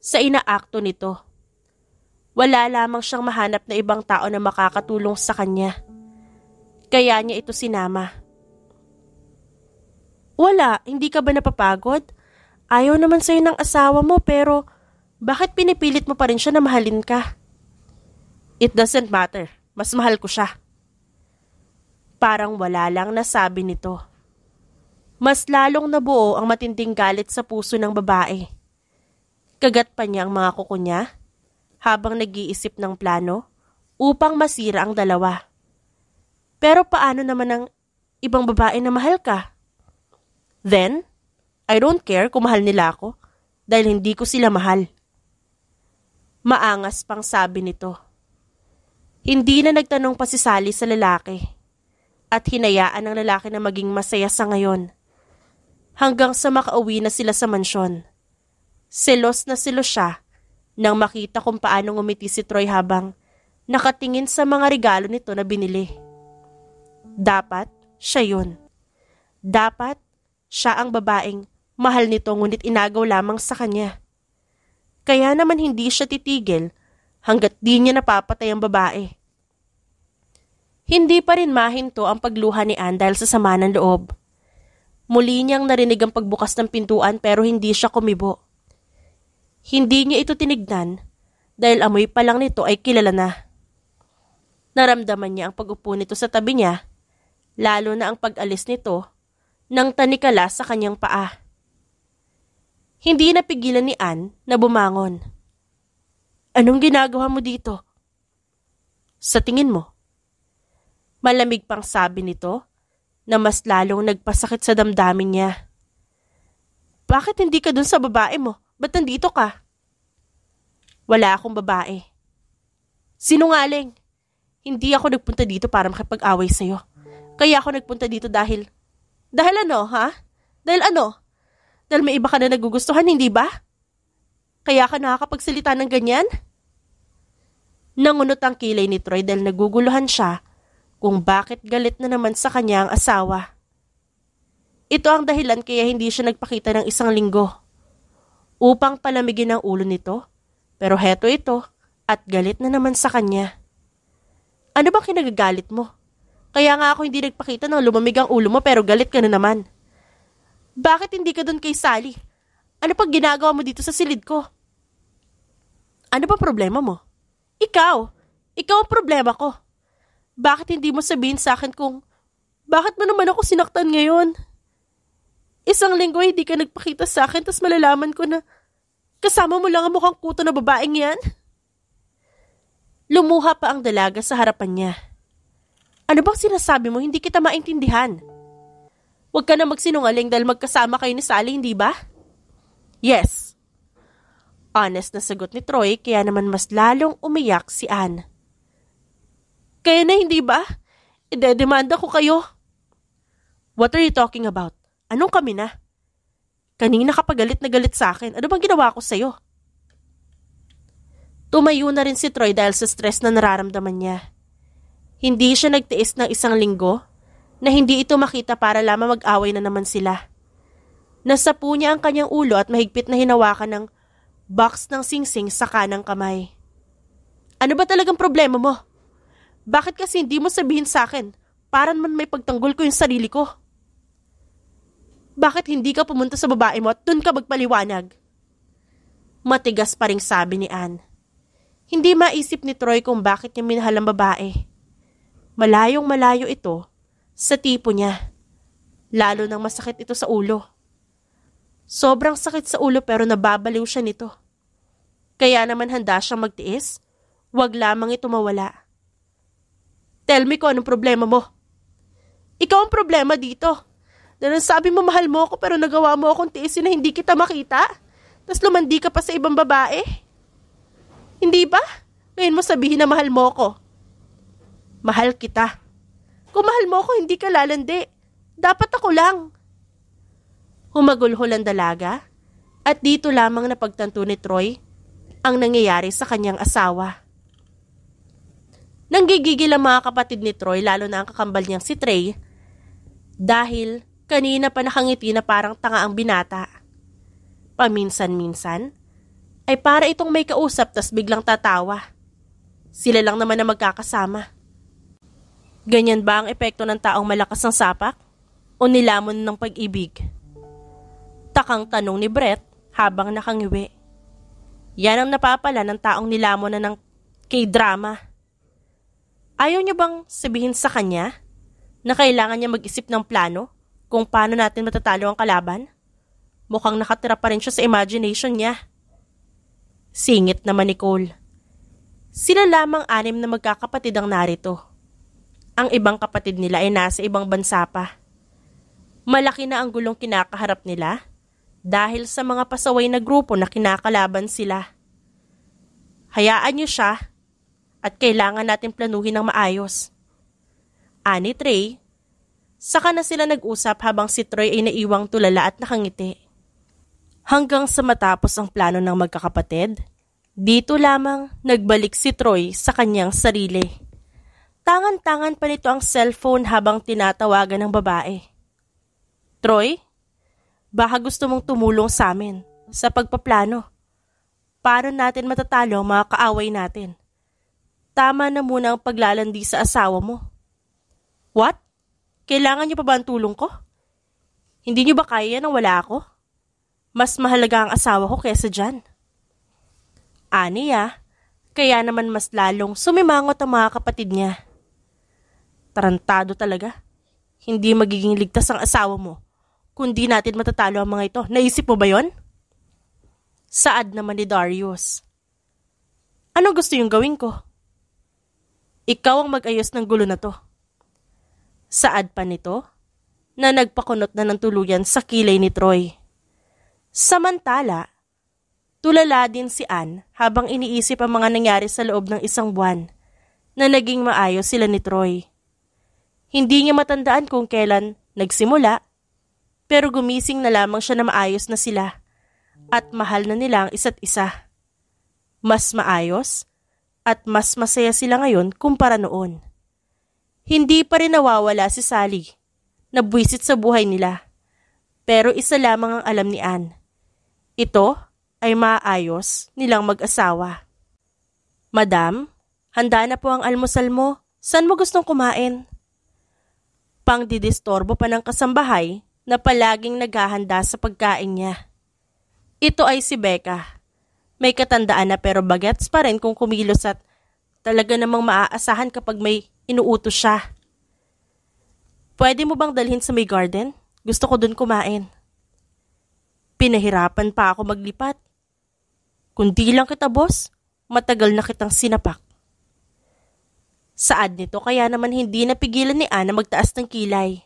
sa inaakto nito. Wala lamang siyang mahanap na ibang tao na makakatulong sa kanya. Kaya niya ito sinama. Wala, hindi ka ba napapagod? Ayaw naman sa'yo ng asawa mo pero bakit pinipilit mo pa rin siya na mahalin ka? It doesn't matter. Mas mahal ko siya. Parang wala lang nasabi nito. Mas lalong nabuo ang matinding galit sa puso ng babae. Kagat pa niya ang mga kuko niya habang nag-iisip ng plano upang masira ang dalawa. Pero paano naman ang ibang babae na mahal ka? Then, I don't care kung mahal nila ako dahil hindi ko sila mahal. Maangas pang sabi nito. Hindi na nagtanong pa si Sally sa lalaki at hinayaan ng lalaki na maging masaya sa ngayon. Hanggang sa makauwi na sila sa mansyon. Selos na selos siya nang makita kung paano umiti si Troy habang nakatingin sa mga regalo nito na binili. Dapat siya yun. Dapat siya ang babaeng mahal nito ngunit inagaw lamang sa kanya. Kaya naman hindi siya titigil hanggat di niya napapatay ang babae hindi pa rin mahinto ang pagluha ni Anne dahil sa sama ng loob. Muli niyang narinig ang pagbukas ng pintuan pero hindi siya kumibo. Hindi niya ito tinignan dahil amoy pa lang nito ay kilala na. Naramdaman niya ang pag-upo nito sa tabi niya, lalo na ang pag-alis nito nang tanikala sa kanyang paa. Hindi napigilan ni Anne na bumangon. Anong ginagawa mo dito? Sa tingin mo, Malamig pang sabi nito na mas lalong nagpasakit sa damdamin niya. Bakit hindi ka dun sa babae mo? Ba't nandito ka? Wala akong babae. Sinungaling! Hindi ako nagpunta dito para makipag-away sa'yo. Kaya ako nagpunta dito dahil... Dahil ano, ha? Dahil ano? Dahil may iba ka na nagugustuhan, hindi ba? Kaya ka nakakapagsalita ng ganyan? Nangunot ang kilay ni Troy dahil naguguluhan siya kung bakit galit na naman sa kanya ang asawa. Ito ang dahilan kaya hindi siya nagpakita ng isang linggo. Upang palamigin ang ulo nito, pero heto ito at galit na naman sa kanya. Ano bang kinagagalit mo? Kaya nga ako hindi nagpakita na lumamig ang ulo mo pero galit ka na naman. Bakit hindi ka doon kay Sally? Ano pag ginagawa mo dito sa silid ko? Ano pa problema mo? Ikaw! Ikaw ang problema ko! bakit hindi mo sabihin sa akin kung bakit mo naman ako sinaktan ngayon? Isang linggo hindi ka nagpakita sa akin tapos malalaman ko na kasama mo lang ang mukhang kuto na babaeng yan? Lumuha pa ang dalaga sa harapan niya. Ano bang sinasabi mo? Hindi kita maintindihan. Huwag ka na magsinungaling dahil magkasama kayo ni Sally, hindi ba? Yes. Honest na sagot ni Troy kaya naman mas lalong umiyak si Anne. Kaya na hindi ba? Idedemanda ko kayo. What are you talking about? Anong kami na? Kanina ka pa galit na galit sa akin. Ano bang ginawa ko sa'yo? Tumayo na rin si Troy dahil sa stress na nararamdaman niya. Hindi siya nagtiis ng isang linggo na hindi ito makita para lamang mag-away na naman sila. Nasapu niya ang kanyang ulo at mahigpit na hinawakan ng box ng singsing sa kanang kamay. Ano ba talagang problema mo? Bakit kasi hindi mo sabihin sa akin? Para man may pagtanggol ko yung sarili ko. Bakit hindi ka pumunta sa babae mo at dun ka magpaliwanag? Matigas pa rin sabi ni Anne. Hindi maisip ni Troy kung bakit niya minahal ang babae. Malayong malayo ito sa tipo niya. Lalo nang masakit ito sa ulo. Sobrang sakit sa ulo pero nababaliw siya nito. Kaya naman handa siyang magtiis, wag lamang ito mawala. Tell me kung anong problema mo. Ikaw ang problema dito. Dahil sabi mo mahal mo ako pero nagawa mo akong tiisin na hindi kita makita. Tapos lumandi ka pa sa ibang babae. Hindi ba? Ngayon mo sabihin na mahal mo ako. Mahal kita. Kung mahal mo ako, hindi ka lalandi. Dapat ako lang. Humagulhol ang dalaga at dito lamang napagtanto ni Troy ang nangyayari sa kanyang asawa. Nanggigigil ang mga kapatid ni Troy lalo na ang kakambal niyang si Trey dahil kanina pa nakangiti na parang tanga ang binata. Paminsan-minsan ay para itong may kausap tas biglang tatawa. Sila lang naman na magkakasama. Ganyan ba ang epekto ng taong malakas ng sapak? O nilamon ng pag-ibig? Takang tanong ni Brett habang nakangiwi. Yan ang napapala ng taong nilamon na ng K-drama. Ayaw niya bang sabihin sa kanya na kailangan niya mag-isip ng plano kung paano natin matatalo ang kalaban? Mukhang nakatira pa rin siya sa imagination niya. Singit naman ni Cole. Sila lamang anim na magkakapatid ang narito. Ang ibang kapatid nila ay nasa ibang bansa pa. Malaki na ang gulong kinakaharap nila dahil sa mga pasaway na grupo na kinakalaban sila. Hayaan niyo siya at kailangan natin planuhin ng maayos. Ani Trey, saka na sila nag-usap habang si Troy ay naiwang tulala at nakangiti. Hanggang sa matapos ang plano ng magkakapatid, dito lamang nagbalik si Troy sa kanyang sarili. Tangan-tangan pa nito ang cellphone habang tinatawagan ng babae. Troy, baka gusto mong tumulong sa amin sa pagpaplano. Paano natin matatalo ang mga kaaway natin? tama na muna ang paglalandi sa asawa mo. What? Kailangan niyo pa ba ang tulong ko? Hindi niyo ba kaya yan wala ako? Mas mahalaga ang asawa ko kaysa dyan. Aniya, kaya naman mas lalong sumimangot ang mga kapatid niya. Tarantado talaga. Hindi magiging ligtas ang asawa mo, kundi natin matatalo ang mga ito. Naisip mo ba yon? Saad naman ni Darius. Ano gusto yung gawin ko? Ikaw ang mag-ayos ng gulo na to. Saad pa nito na nagpakunot na ng tuluyan sa kilay ni Troy. Samantala, tulala din si Ann habang iniisip ang mga nangyari sa loob ng isang buwan na naging maayos sila ni Troy. Hindi niya matandaan kung kailan nagsimula pero gumising na lamang siya na maayos na sila at mahal na nila ang isa't isa. Mas maayos at mas masaya sila ngayon kumpara noon. Hindi pa rin nawawala si Sally. Nabwisit sa buhay nila. Pero isa lamang ang alam ni Anne. Ito ay maayos nilang mag-asawa. Madam, handa na po ang almusal mo. Saan mo gustong kumain? Pang didistorbo pa ng kasambahay na palaging naghahanda sa pagkain niya. Ito ay si Becca may katandaan na pero bagets pa rin kung kumilos at talaga namang maaasahan kapag may inuutos siya. Pwede mo bang dalhin sa may garden? Gusto ko dun kumain. Pinahirapan pa ako maglipat. Kundi lang kita, boss. Matagal na kitang sinapak. Saad nito kaya naman hindi napigilan ni Ana magtaas ng kilay.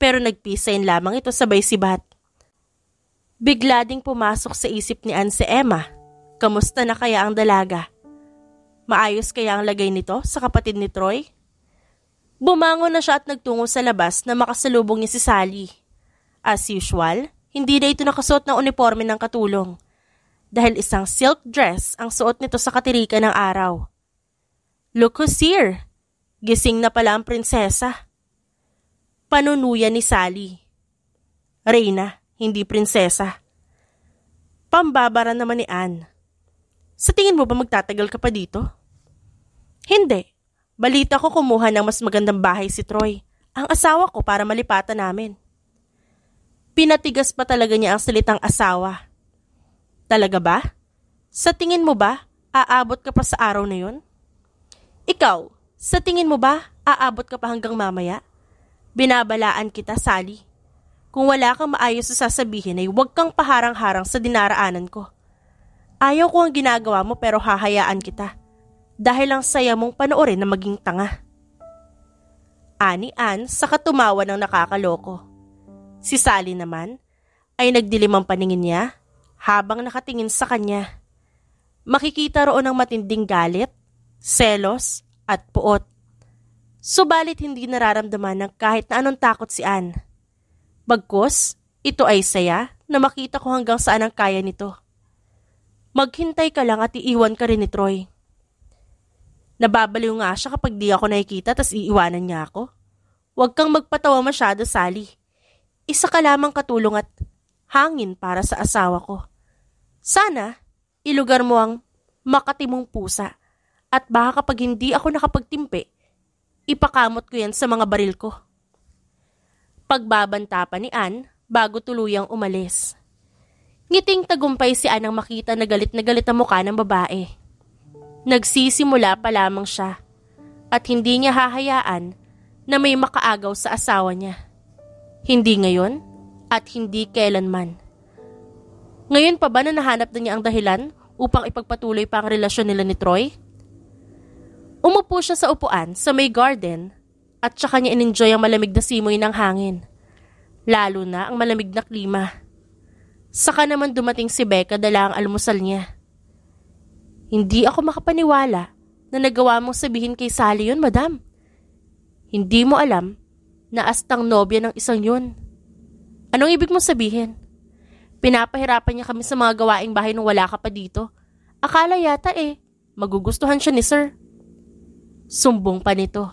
Pero nagpisain lamang ito sabay si Bat. Bigla ding pumasok sa isip ni Anne si Emma Kamusta na kaya ang dalaga? Maayos kaya ang lagay nito sa kapatid ni Troy? Bumango na siya at nagtungo sa labas na makasalubong niya si Sally. As usual, hindi na ito nakasuot ng uniforme ng katulong dahil isang silk dress ang suot nito sa katirikan ng araw. Look who's here! Gising na pala ang prinsesa. Panunuya ni Sally. Reina, hindi prinsesa. Pambabara naman ni Anne. Sa tingin mo ba magtatagal ka pa dito? Hindi. Balita ko kumuha ng mas magandang bahay si Troy, ang asawa ko para malipatan namin. Pinatigas pa talaga niya ang salitang asawa. Talaga ba? Sa tingin mo ba, aabot ka pa sa araw na yun? Ikaw, sa tingin mo ba, aabot ka pa hanggang mamaya? Binabalaan kita, Sally. Kung wala kang maayos na sasabihin ay huwag kang paharang-harang sa dinaraanan ko. Ayaw ko ang ginagawa mo pero hahayaan kita. Dahil ang saya mong panoorin na maging tanga. Ani an sa tumawa ng nakakaloko. Si Sally naman ay nagdilim ang paningin niya habang nakatingin sa kanya. Makikita roon ang matinding galit, selos at puot. Subalit hindi nararamdaman ng kahit na anong takot si Ann. Bagkus, ito ay saya na makita ko hanggang saan ang kaya nito. Maghintay ka lang at iiwan ka rin ni Troy. Nababaliw nga siya kapag di ako nakikita tas iiwanan niya ako. Huwag kang magpatawa masyado, Sally. Isa ka lamang katulong at hangin para sa asawa ko. Sana, ilugar mo ang makatimong pusa at baka kapag hindi ako nakapagtimpi, ipakamot ko yan sa mga baril ko. Pagbabanta pa ni Ann bago tuluyang umalis. Ngiting tagumpay si Anang makita na galit na galit na mukha ng babae. Nagsisimula pa lamang siya at hindi niya hahayaan na may makaagaw sa asawa niya. Hindi ngayon at hindi kailanman. Ngayon pa ba na nahanap na niya ang dahilan upang ipagpatuloy pa ang relasyon nila ni Troy? Umupo siya sa upuan sa may garden at saka niya in-enjoy ang malamig na simoy ng hangin. Lalo na ang malamig na klima. Saka naman dumating si Becca dala ang almusal niya. Hindi ako makapaniwala na nagawa mong sabihin kay Sally yun, madam. Hindi mo alam na astang nobya ng isang yun. Anong ibig mong sabihin? Pinapahirapan niya kami sa mga gawaing bahay nung wala ka pa dito. Akala yata eh, magugustuhan siya ni sir. Sumbong pa nito.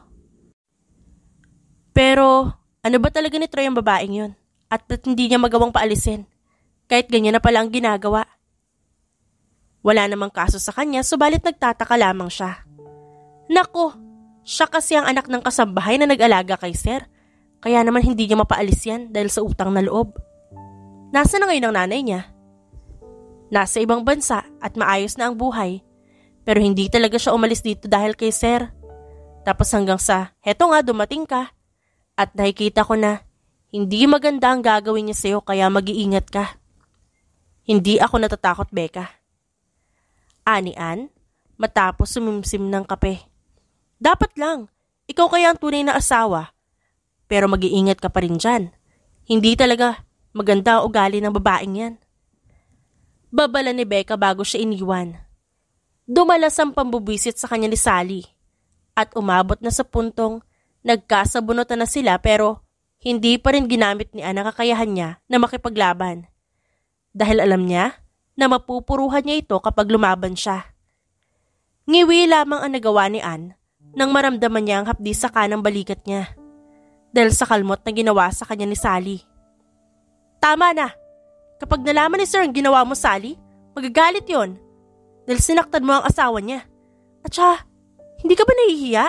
Pero ano ba talaga ni Troy ang babaeng yun? At hindi niya magawang paalisin? kahit ganyan na pala ang ginagawa. Wala namang kaso sa kanya subalit nagtataka lamang siya. Nako, siya kasi ang anak ng kasambahay na nag-alaga kay sir. Kaya naman hindi niya mapaalis yan dahil sa utang na loob. Nasa na ngayon ang nanay niya? Nasa ibang bansa at maayos na ang buhay. Pero hindi talaga siya umalis dito dahil kay sir. Tapos hanggang sa, heto nga dumating ka. At nakikita ko na, hindi maganda ang gagawin niya sa'yo kaya mag-iingat ka. Hindi ako natatakot, Becca. Ani Ann, matapos sumimsim ng kape. Dapat lang, ikaw kaya ang tunay na asawa. Pero mag-iingat ka pa rin dyan. Hindi talaga maganda ang ugali ng babaeng yan. Babala ni Becca bago siya iniwan. Dumalas ang pambubwisit sa kanya ni Sally at umabot na sa puntong nagkasabunutan na sila pero hindi pa rin ginamit ni Ana kakayahan niya na makipaglaban dahil alam niya na mapupuruhan niya ito kapag lumaban siya. Ngiwi lamang ang nagawa ni Anne nang maramdaman niya ang hapdi sa kanang balikat niya dahil sa kalmot na ginawa sa kanya ni Sally. Tama na! Kapag nalaman ni Sir ang ginawa mo, Sally, magagalit yon dahil sinaktan mo ang asawa niya. At siya, hindi ka ba nahihiya?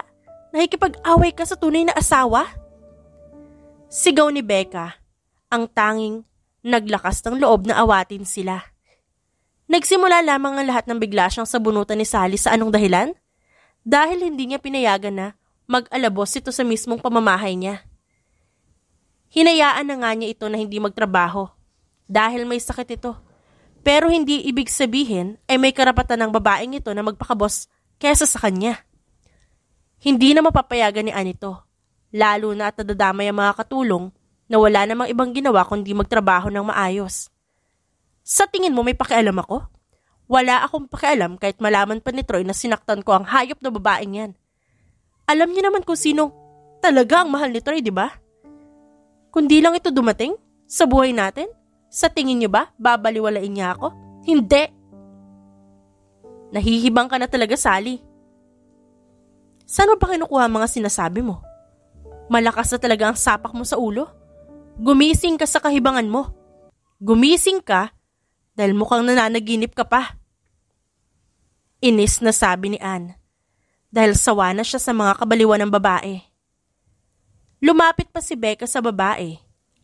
Nakikipag-away ka sa tunay na asawa? Sigaw ni Becca, ang tanging Naglakas ng loob na awatin sila. Nagsimula lamang ang lahat ng bigla siyang sabunutan ni Sally sa anong dahilan? Dahil hindi niya pinayagan na mag-alabos ito sa mismong pamamahay niya. Hinayaan na nga niya ito na hindi magtrabaho dahil may sakit ito. Pero hindi ibig sabihin ay eh, may karapatan ng babaeng ito na magpakabos kesa sa kanya. Hindi na mapapayagan ni Anito, lalo na at nadadamay ang mga katulong na wala namang ibang ginawa kundi magtrabaho ng maayos. Sa tingin mo may pakialam ako? Wala akong pakialam kahit malaman pa ni Troy na sinaktan ko ang hayop na babaeng yan. Alam niya naman kung sino talaga ang mahal ni Troy, di ba? Kundi lang ito dumating sa buhay natin? Sa tingin niyo ba babaliwalain niya ako? Hindi! Nahihibang ka na talaga, Sally. Saan mo ba kinukuha ang mga sinasabi mo? Malakas na talaga ang sapak mo sa ulo? Gumising ka sa kahibangan mo. Gumising ka dahil mukhang nananaginip ka pa. Inis na sabi ni Anne dahil sawa na siya sa mga kabaliwan ng babae. Lumapit pa si Becca sa babae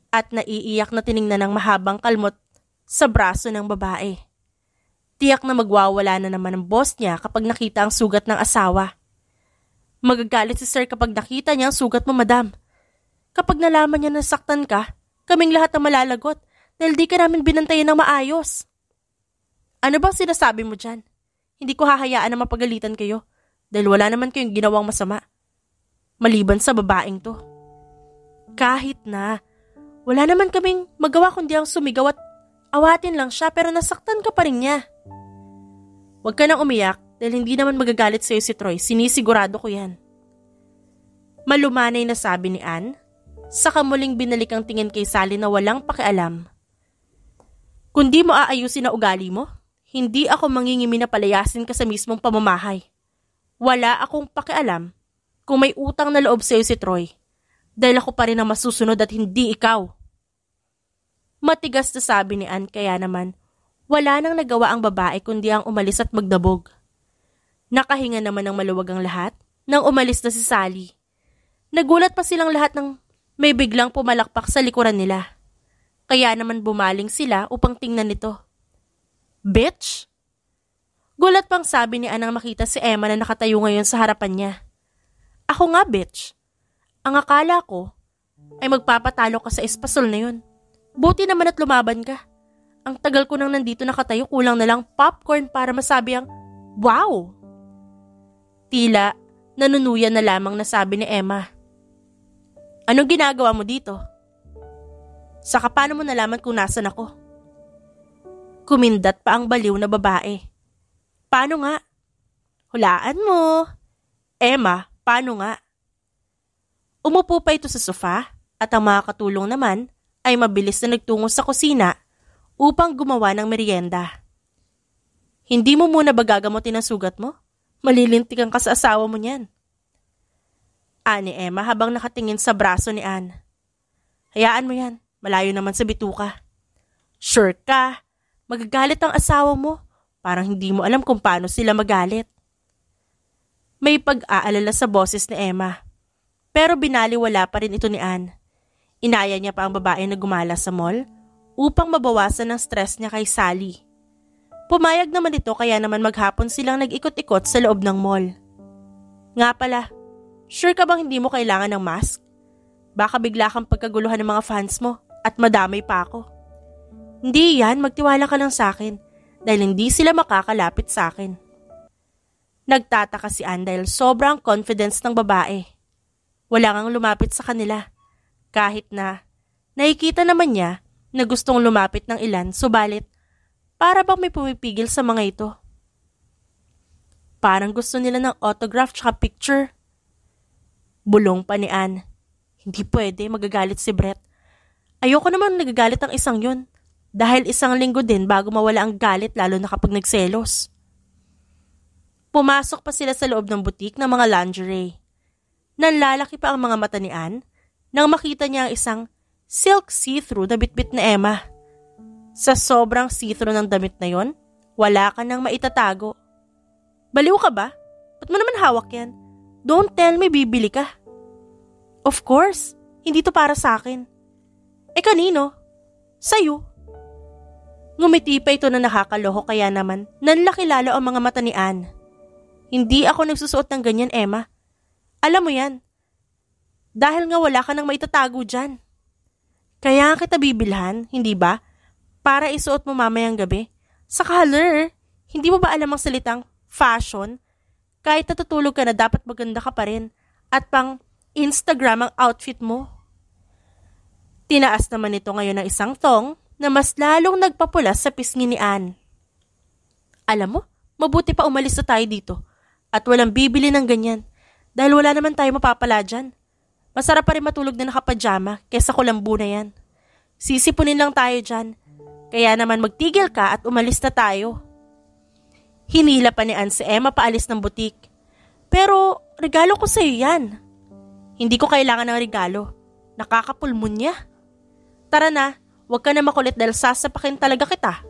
at naiiyak na tiningnan ng mahabang kalmot sa braso ng babae. Tiyak na magwawala na naman ang boss niya kapag nakita ang sugat ng asawa. Magagalit si sir kapag nakita niya ang sugat mo, madam. Kapag nalaman niya na nasaktan ka, kaming lahat na malalagot dahil di ka namin binantayan ng maayos. Ano ba sinasabi mo dyan? Hindi ko hahayaan na mapagalitan kayo dahil wala naman kayong ginawang masama. Maliban sa babaeng to. Kahit na, wala naman kaming magawa kundi ang sumigaw at awatin lang siya pero nasaktan ka pa rin niya. Huwag ka nang umiyak dahil hindi naman magagalit sa iyo si Troy. Sinisigurado ko yan. Malumanay na sabi ni Anne saka muling binalik ang tingin kay Sally na walang pakialam. Kundi mo aayusin ang ugali mo, hindi ako mangingimi na palayasin ka sa mismong pamamahay. Wala akong pakialam kung may utang na loob sa'yo si Troy. Dahil ako pa rin ang masusunod at hindi ikaw. Matigas na sabi ni Ann kaya naman, wala nang nagawa ang babae kundi ang umalis at magdabog. Nakahinga naman ng maluwag ang lahat nang umalis na si Sally. Nagulat pa silang lahat ng may biglang pumalakpak sa likuran nila. Kaya naman bumaling sila upang tingnan nito. Bitch! Gulat pang sabi ni Anang makita si Emma na nakatayo ngayon sa harapan niya. Ako nga, bitch. Ang akala ko ay magpapatalo ka sa espasol na yun. Buti naman at lumaban ka. Ang tagal ko nang nandito nakatayo, kulang na lang popcorn para masabi ang, Wow! Tila, nanunuyan na lamang nasabi ni Emma. Anong ginagawa mo dito? Saka paano mo nalaman kung nasan ako? Kumindat pa ang baliw na babae. Paano nga? Hulaan mo. Emma, paano nga? Umupo pa ito sa sofa at ang mga katulong naman ay mabilis na nagtungo sa kusina upang gumawa ng merienda. Hindi mo muna ba ang sugat mo? Malilintikan ka sa asawa mo niyan ani ah, Emma habang nakatingin sa braso ni Anne. Hayaan mo yan, malayo naman sa bituka. Sure ka, magagalit ang asawa mo. Parang hindi mo alam kung paano sila magalit. May pag-aalala sa boses ni Emma. Pero binaliwala pa rin ito ni Anne. Inaya niya pa ang babae na gumala sa mall upang mabawasan ang stress niya kay Sally. Pumayag naman ito kaya naman maghapon silang nag-ikot-ikot sa loob ng mall. Nga pala, Sure ka bang hindi mo kailangan ng mask? Baka bigla kang pagkaguluhan ng mga fans mo at madamay pa ako. Hindi yan, magtiwala ka lang sa akin dahil hindi sila makakalapit sa akin. Nagtataka si Anne dahil sobrang confidence ng babae. Wala kang lumapit sa kanila. Kahit na, nakikita naman niya na gustong lumapit ng ilan subalit para bang may pumipigil sa mga ito. Parang gusto nila ng autograph tsaka picture. Bulong pa ni Anne. Hindi pwede, magagalit si Brett. Ayoko naman nagagalit ang isang yun. Dahil isang linggo din bago mawala ang galit lalo na kapag nagselos. Pumasok pa sila sa loob ng butik ng mga lingerie. Nanlalaki pa ang mga mata ni Anne nang makita niya ang isang silk see-through na bitbit na Emma. Sa sobrang see-through ng damit na yon, wala ka nang maitatago. Baliw ka ba? Ba't mo naman hawak yan? Don't tell me bibili ka. Of course, hindi to para sa akin. Eh kanino? Sa'yo. Ngumiti pa ito na nakakaloho kaya naman nanlaki lalo ang mga mata ni Anne. Hindi ako nagsusuot ng ganyan, Emma. Alam mo yan. Dahil nga wala ka nang maitatago dyan. Kaya kita bibilhan, hindi ba? Para isuot mo mamayang gabi. Sa color, hindi mo ba alam ang salitang fashion kahit natutulog ka na, dapat maganda ka pa rin. At pang Instagram ang outfit mo. Tinaas naman ito ngayon ng isang tong na mas lalong nagpapulas sa pisngi ni Anne. Alam mo, mabuti pa umalis na tayo dito. At walang bibili ng ganyan. Dahil wala naman tayo mapapala dyan. Masarap pa rin matulog na nakapajama kesa kulambo na yan. Sisipunin lang tayo dyan. Kaya naman magtigil ka at umalis na tayo. Hinila pa ni Ann si Emma paalis ng butik. Pero regalo ko sa iyo yan. Hindi ko kailangan ng regalo. Nakakapulmonya. Tara na, huwag ka na makulit dahil sasapakin talaga kita.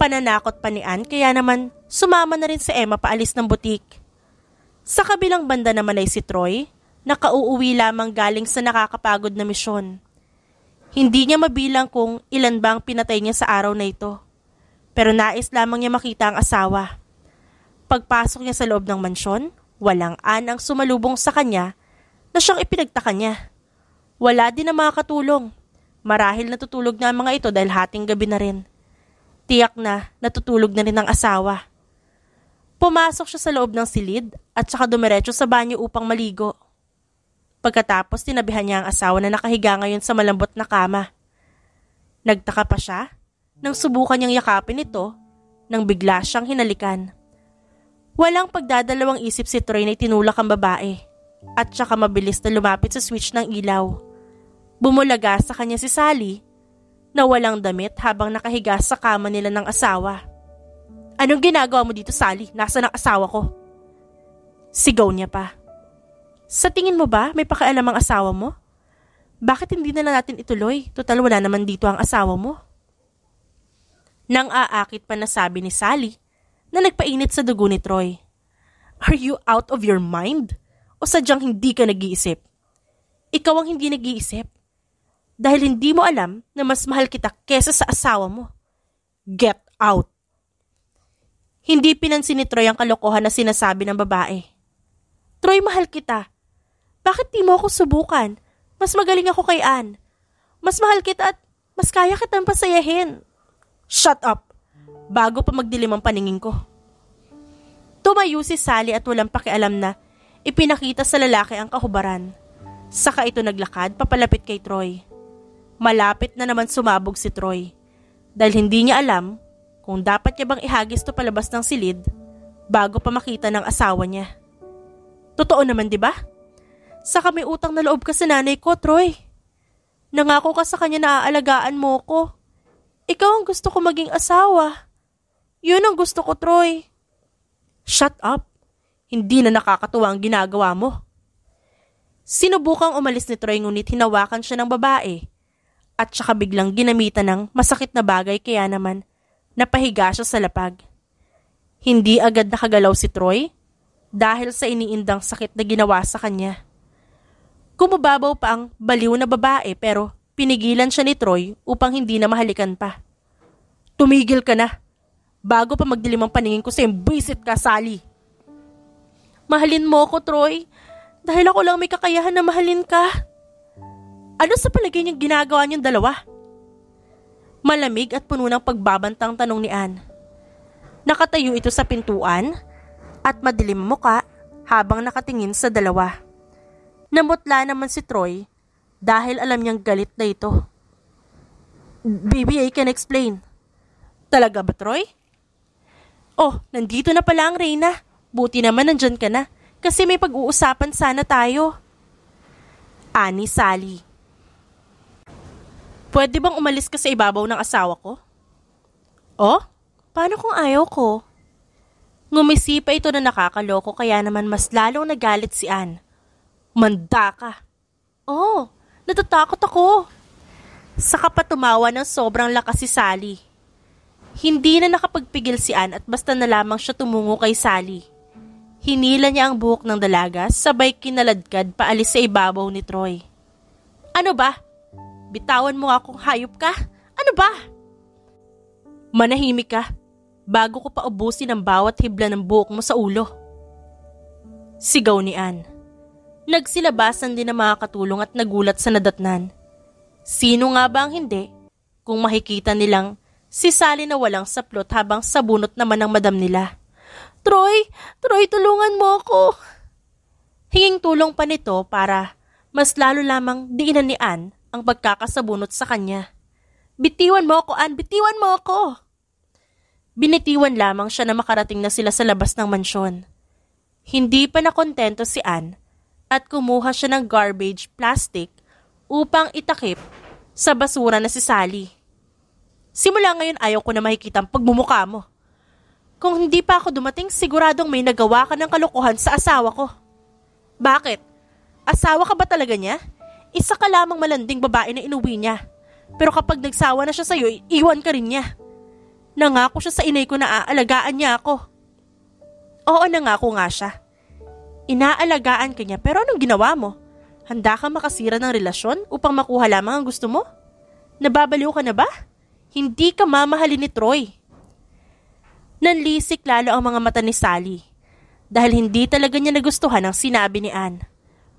Pananakot pa ni Ann kaya naman sumama na rin si Emma paalis ng butik. Sa kabilang banda naman ay si Troy, nakauuwi lamang galing sa nakakapagod na misyon. Hindi niya mabilang kung ilan ba ang pinatay niya sa araw na ito pero nais lamang niya makita ang asawa. Pagpasok niya sa loob ng mansyon, walang an ang sumalubong sa kanya na siyang ipinagtaka niya. Wala din ang mga katulong. Marahil natutulog na ang mga ito dahil hating gabi na rin. Tiyak na natutulog na rin ang asawa. Pumasok siya sa loob ng silid at saka dumiretso sa banyo upang maligo. Pagkatapos tinabihan niya ang asawa na nakahiga ngayon sa malambot na kama. Nagtaka pa siya nang subukan niyang yakapin ito, nang bigla siyang hinalikan. Walang pagdadalawang isip si Troy na itinulak ang babae at saka mabilis na lumapit sa switch ng ilaw. Bumulaga sa kanya si Sally na walang damit habang nakahiga sa kama nila ng asawa. Anong ginagawa mo dito, Sally? Nasaan ang asawa ko? Sigaw niya pa. Sa tingin mo ba may pakialam ang asawa mo? Bakit hindi na lang natin ituloy? Total wala naman dito ang asawa mo. Nang aakit pa na sabi ni Sally na nagpainit sa dugo ni Troy. Are you out of your mind? O sadyang hindi ka nag-iisip? Ikaw ang hindi nag-iisip. Dahil hindi mo alam na mas mahal kita kesa sa asawa mo. Get out! Hindi pinansin ni Troy ang kalokohan na sinasabi ng babae. Troy, mahal kita. Bakit di mo ako subukan? Mas magaling ako kay Anne. Mas mahal kita at mas kaya kitang pasayahin. Shut up! Bago pa magdilim ang paningin ko. Tumayo si Sally at walang pakialam na ipinakita sa lalaki ang kahubaran. Saka ito naglakad papalapit kay Troy. Malapit na naman sumabog si Troy. Dahil hindi niya alam kung dapat niya bang ihagis to palabas ng silid bago pa makita ng asawa niya. Totoo naman di ba? Saka may utang na loob ka sa nanay ko, Troy. Nangako ka sa kanya na aalagaan mo ko. Ikaw ang gusto ko maging asawa. Yun ang gusto ko, Troy. Shut up. Hindi na nakakatuwa ang ginagawa mo. Sinubukang umalis ni Troy ngunit hinawakan siya ng babae. At saka biglang ginamitan ng masakit na bagay kaya naman napahiga siya sa lapag. Hindi agad nakagalaw si Troy dahil sa iniindang sakit na ginawa sa kanya. Kumubabaw pa ang baliw na babae pero Pinigilan siya ni Troy upang hindi na mahalikan pa. Tumigil ka na. Bago pa magdilim ang paningin ko sa'yo, bisit ka, Sally. Mahalin mo ako, Troy. Dahil ako lang may kakayahan na mahalin ka. Ano sa palagay niyang ginagawa niyong dalawa? Malamig at puno ng pagbabantang tanong ni Anne. Nakatayo ito sa pintuan at madilim muka habang nakatingin sa dalawa. Namutla naman si Troy dahil alam niyang galit na ito. Baby, I can explain. Talaga ba, Troy? Oh, nandito na pala ang Reyna. Buti naman nandyan ka na. Kasi may pag-uusapan sana tayo. Ani Sally. Pwede bang umalis ka sa ibabaw ng asawa ko? Oh? Paano kung ayaw ko? Ngumisi pa ito na nakakaloko kaya naman mas lalong nagalit si Ann. Manda ka! Oh, Natatakot ako. Saka pa tumawa ng sobrang lakas si Sally. Hindi na nakapagpigil si Ann at basta na lamang siya tumungo kay Sally. Hinila niya ang buhok ng dalaga sabay kinaladkad paalis sa ibabaw ni Troy. Ano ba? Bitawan mo akong hayop ka? Ano ba? Manahimik ka bago ko pa ubusin ang bawat hibla ng buhok mo sa ulo. Sigaw ni Anne. Nagsilabasan din ng mga katulong at nagulat sa nadatnan. Sino nga ba ang hindi kung makikita nilang si Sally na walang saplot habang sabunot naman ang madam nila? Troy! Troy, tulungan mo ako! Hinging tulong pa nito para mas lalo lamang diinan ni Ann ang pagkakasabunot sa kanya. Bitiwan mo ako, Ann! Bitiwan mo ako! Binitiwan lamang siya na makarating na sila sa labas ng mansyon. Hindi pa nakontento si Ann at kumuha siya ng garbage plastic upang itakip sa basura na si Sally. Simula ngayon ayaw ko na makikita ang pagmumuka mo. Kung hindi pa ako dumating, siguradong may nagawa ka ng kalokohan sa asawa ko. Bakit? Asawa ka ba talaga niya? Isa ka lamang malanding babae na inuwi niya. Pero kapag nagsawa na siya sa'yo, iwan ka rin niya. Nangako siya sa inay ko na aalagaan niya ako. Oo, nangako nga siya. Inaalagaan ka niya pero anong ginawa mo? Handa kang makasira ng relasyon upang makuha lamang ang gusto mo? Nababaliw ka na ba? Hindi ka mamahalin ni Troy. Nanlisik lalo ang mga mata ni Sally dahil hindi talaga niya nagustuhan ang sinabi ni Anne.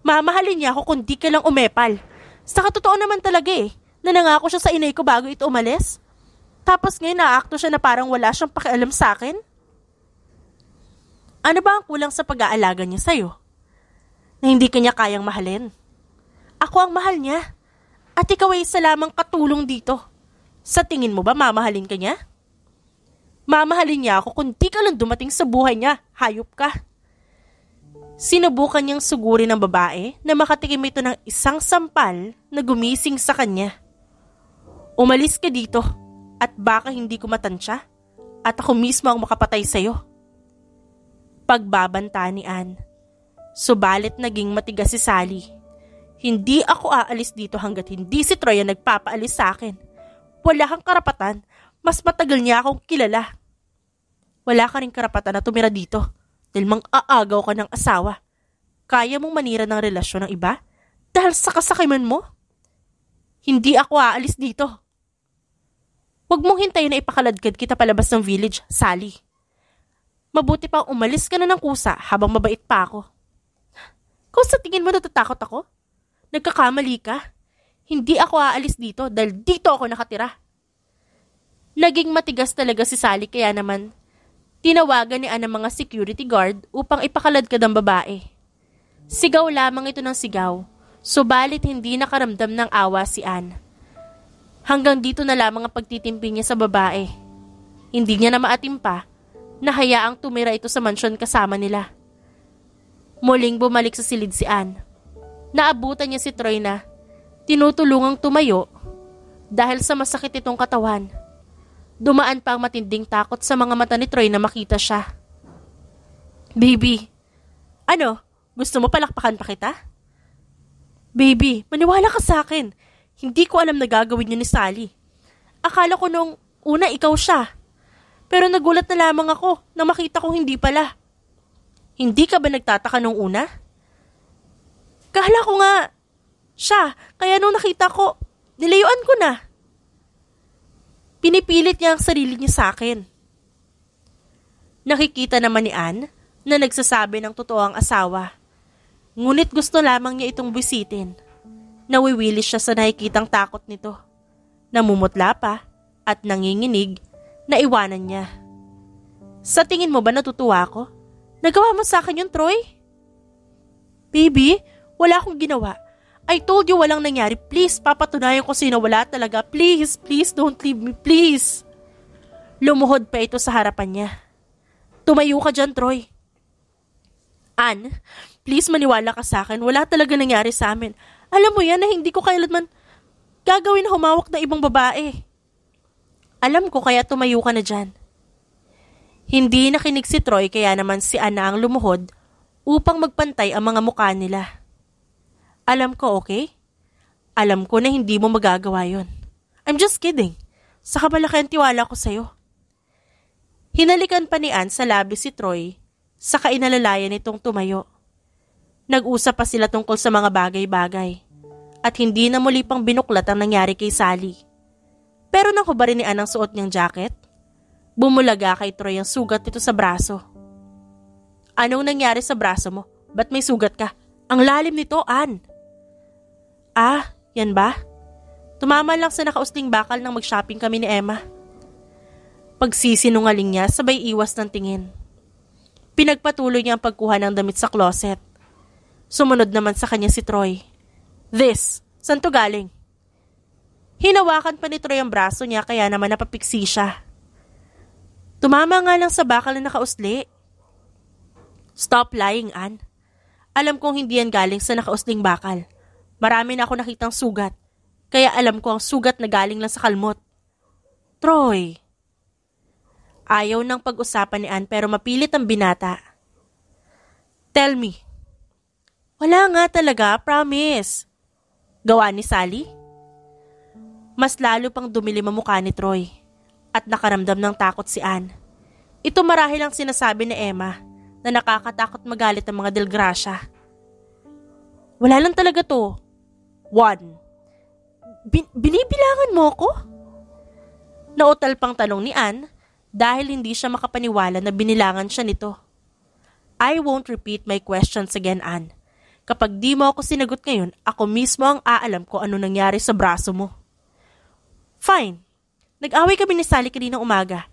Mamahalin niya ako kung di ka lang umepal. Sa katotoo naman talaga eh, na nangako siya sa inay ko bago ito umalis. Tapos ngayon naakto siya na parang wala siyang pakialam sa akin. Ano ba ang kulang sa pag-aalaga niya sa'yo? Na hindi kanya kayang mahalin. Ako ang mahal niya. At ikaw ay isa lamang katulong dito. Sa tingin mo ba mamahalin ka niya? Mamahalin niya ako kung di ka lang dumating sa buhay niya. Hayop ka. Sinubukan niyang suguri ng babae na makatikim ito ng isang sampal na gumising sa kanya. Umalis ka dito at baka hindi ko matansya at ako mismo ang makapatay sa'yo pagbabanta ni Ann. Subalit naging matigas si Sally. Hindi ako aalis dito hanggat hindi si Troy ang nagpapaalis sa akin. Wala kang karapatan. Mas matagal niya akong kilala. Wala ka rin karapatan na tumira dito dahil mang aagaw ka ng asawa. Kaya mong manira ng relasyon ng iba dahil sa kasakiman mo? Hindi ako aalis dito. Huwag mong hintayin na ipakaladkad kita palabas ng village, Sally. Mabuti pa umalis ka na ng kusa habang mabait pa ako. Kung sa tingin mo natatakot ako, nagkakamali ka. Hindi ako aalis dito dahil dito ako nakatira. Naging matigas talaga si Sally kaya naman tinawagan ni Anna mga security guard upang ipakalad ka ng babae. Sigaw lamang ito ng sigaw, subalit hindi nakaramdam ng awa si Anne. Hanggang dito na lamang ang pagtitimpi niya sa babae. Hindi niya na maatim pa nahayaang tumira ito sa mansyon kasama nila. Muling bumalik sa silid si Anne. Naabutan niya si Troy na tinutulungang tumayo dahil sa masakit itong katawan. Dumaan pa ang matinding takot sa mga mata ni Troy na makita siya. Baby, ano? Gusto mo palakpakan pa kita? Baby, maniwala ka sa akin. Hindi ko alam na gagawin yun ni Sally. Akala ko nung una ikaw siya. Pero nagulat na lamang ako na makita kong hindi pala. Hindi ka ba nagtataka nung una? Kahala ko nga, siya, kaya nung nakita ko, nilayuan ko na. Pinipilit niya ang sarili niya sa akin. Nakikita naman ni Anne na nagsasabi ng totoo ang asawa. Ngunit gusto lamang niya itong bisitin. Nawiwili siya sa nakikitang takot nito. Namumutla pa at nanginginig naiwanan niya. Sa tingin mo ba natutuwa ako? Nagawa mo sa akin yung Troy? Baby, wala akong ginawa. I told you walang nangyari. Please, papatunayan ko sino wala talaga. Please, please, don't leave me. Please. Lumuhod pa ito sa harapan niya. Tumayo ka dyan, Troy. Ann, please maniwala ka sa akin. Wala talaga nangyari sa amin. Alam mo yan na hindi ko kailanman gagawin humawak na ibang babae. Alam ko kaya tumayo ka na dyan. Hindi nakinig si Troy kaya naman si Ana ang lumuhod upang magpantay ang mga mukha nila. Alam ko, okay? Alam ko na hindi mo magagawa yon. I'm just kidding. Sa kamalaki ang tiwala ko sa'yo. Hinalikan pa ni Ann sa labi si Troy sa kainalalayan nitong tumayo. Nag-usap pa sila tungkol sa mga bagay-bagay at hindi na muli pang binuklat ang nangyari kay Sally. Pero nang kubarinian ang suot niyang jacket, bumulaga kay Troy ang sugat nito sa braso. Anong nangyari sa braso mo? Ba't may sugat ka? Ang lalim nito, Ann! Ah, yan ba? Tumama lang sa nakausling bakal nang mag-shopping kami ni Emma. Pagsisinungaling niya, sabay iwas ng tingin. Pinagpatuloy niya ang pagkuha ng damit sa closet. Sumunod naman sa kanya si Troy. This, saan to galing? Hinawakan pa ni Troy ang braso niya kaya naman napapiksi siya. Tumama nga lang sa bakal na nakausli. Stop lying, Ann. Alam kong hindi yan galing sa nakausling bakal. Marami na ako nakitang sugat. Kaya alam ko ang sugat na galing lang sa kalmot. Troy! Ayaw ng pag-usapan ni Ann pero mapilit ang binata. Tell me. Wala nga talaga, promise. Gawa ni Sally? Mas lalo pang dumilim ang mukha ni Troy at nakaramdam ng takot si Anne. Ito marahil ang sinasabi ni Emma na nakakatakot magalit ang mga delgrasya. Wala lang talaga to. One. Bin- binibilangan mo ko? Nautal pang tanong ni Anne dahil hindi siya makapaniwala na binilangan siya nito. I won't repeat my questions again, Anne. Kapag di mo ako sinagot ngayon, ako mismo ang aalam ko ano nangyari sa braso mo. Fine. Nag-away kami ni Sally kanina umaga.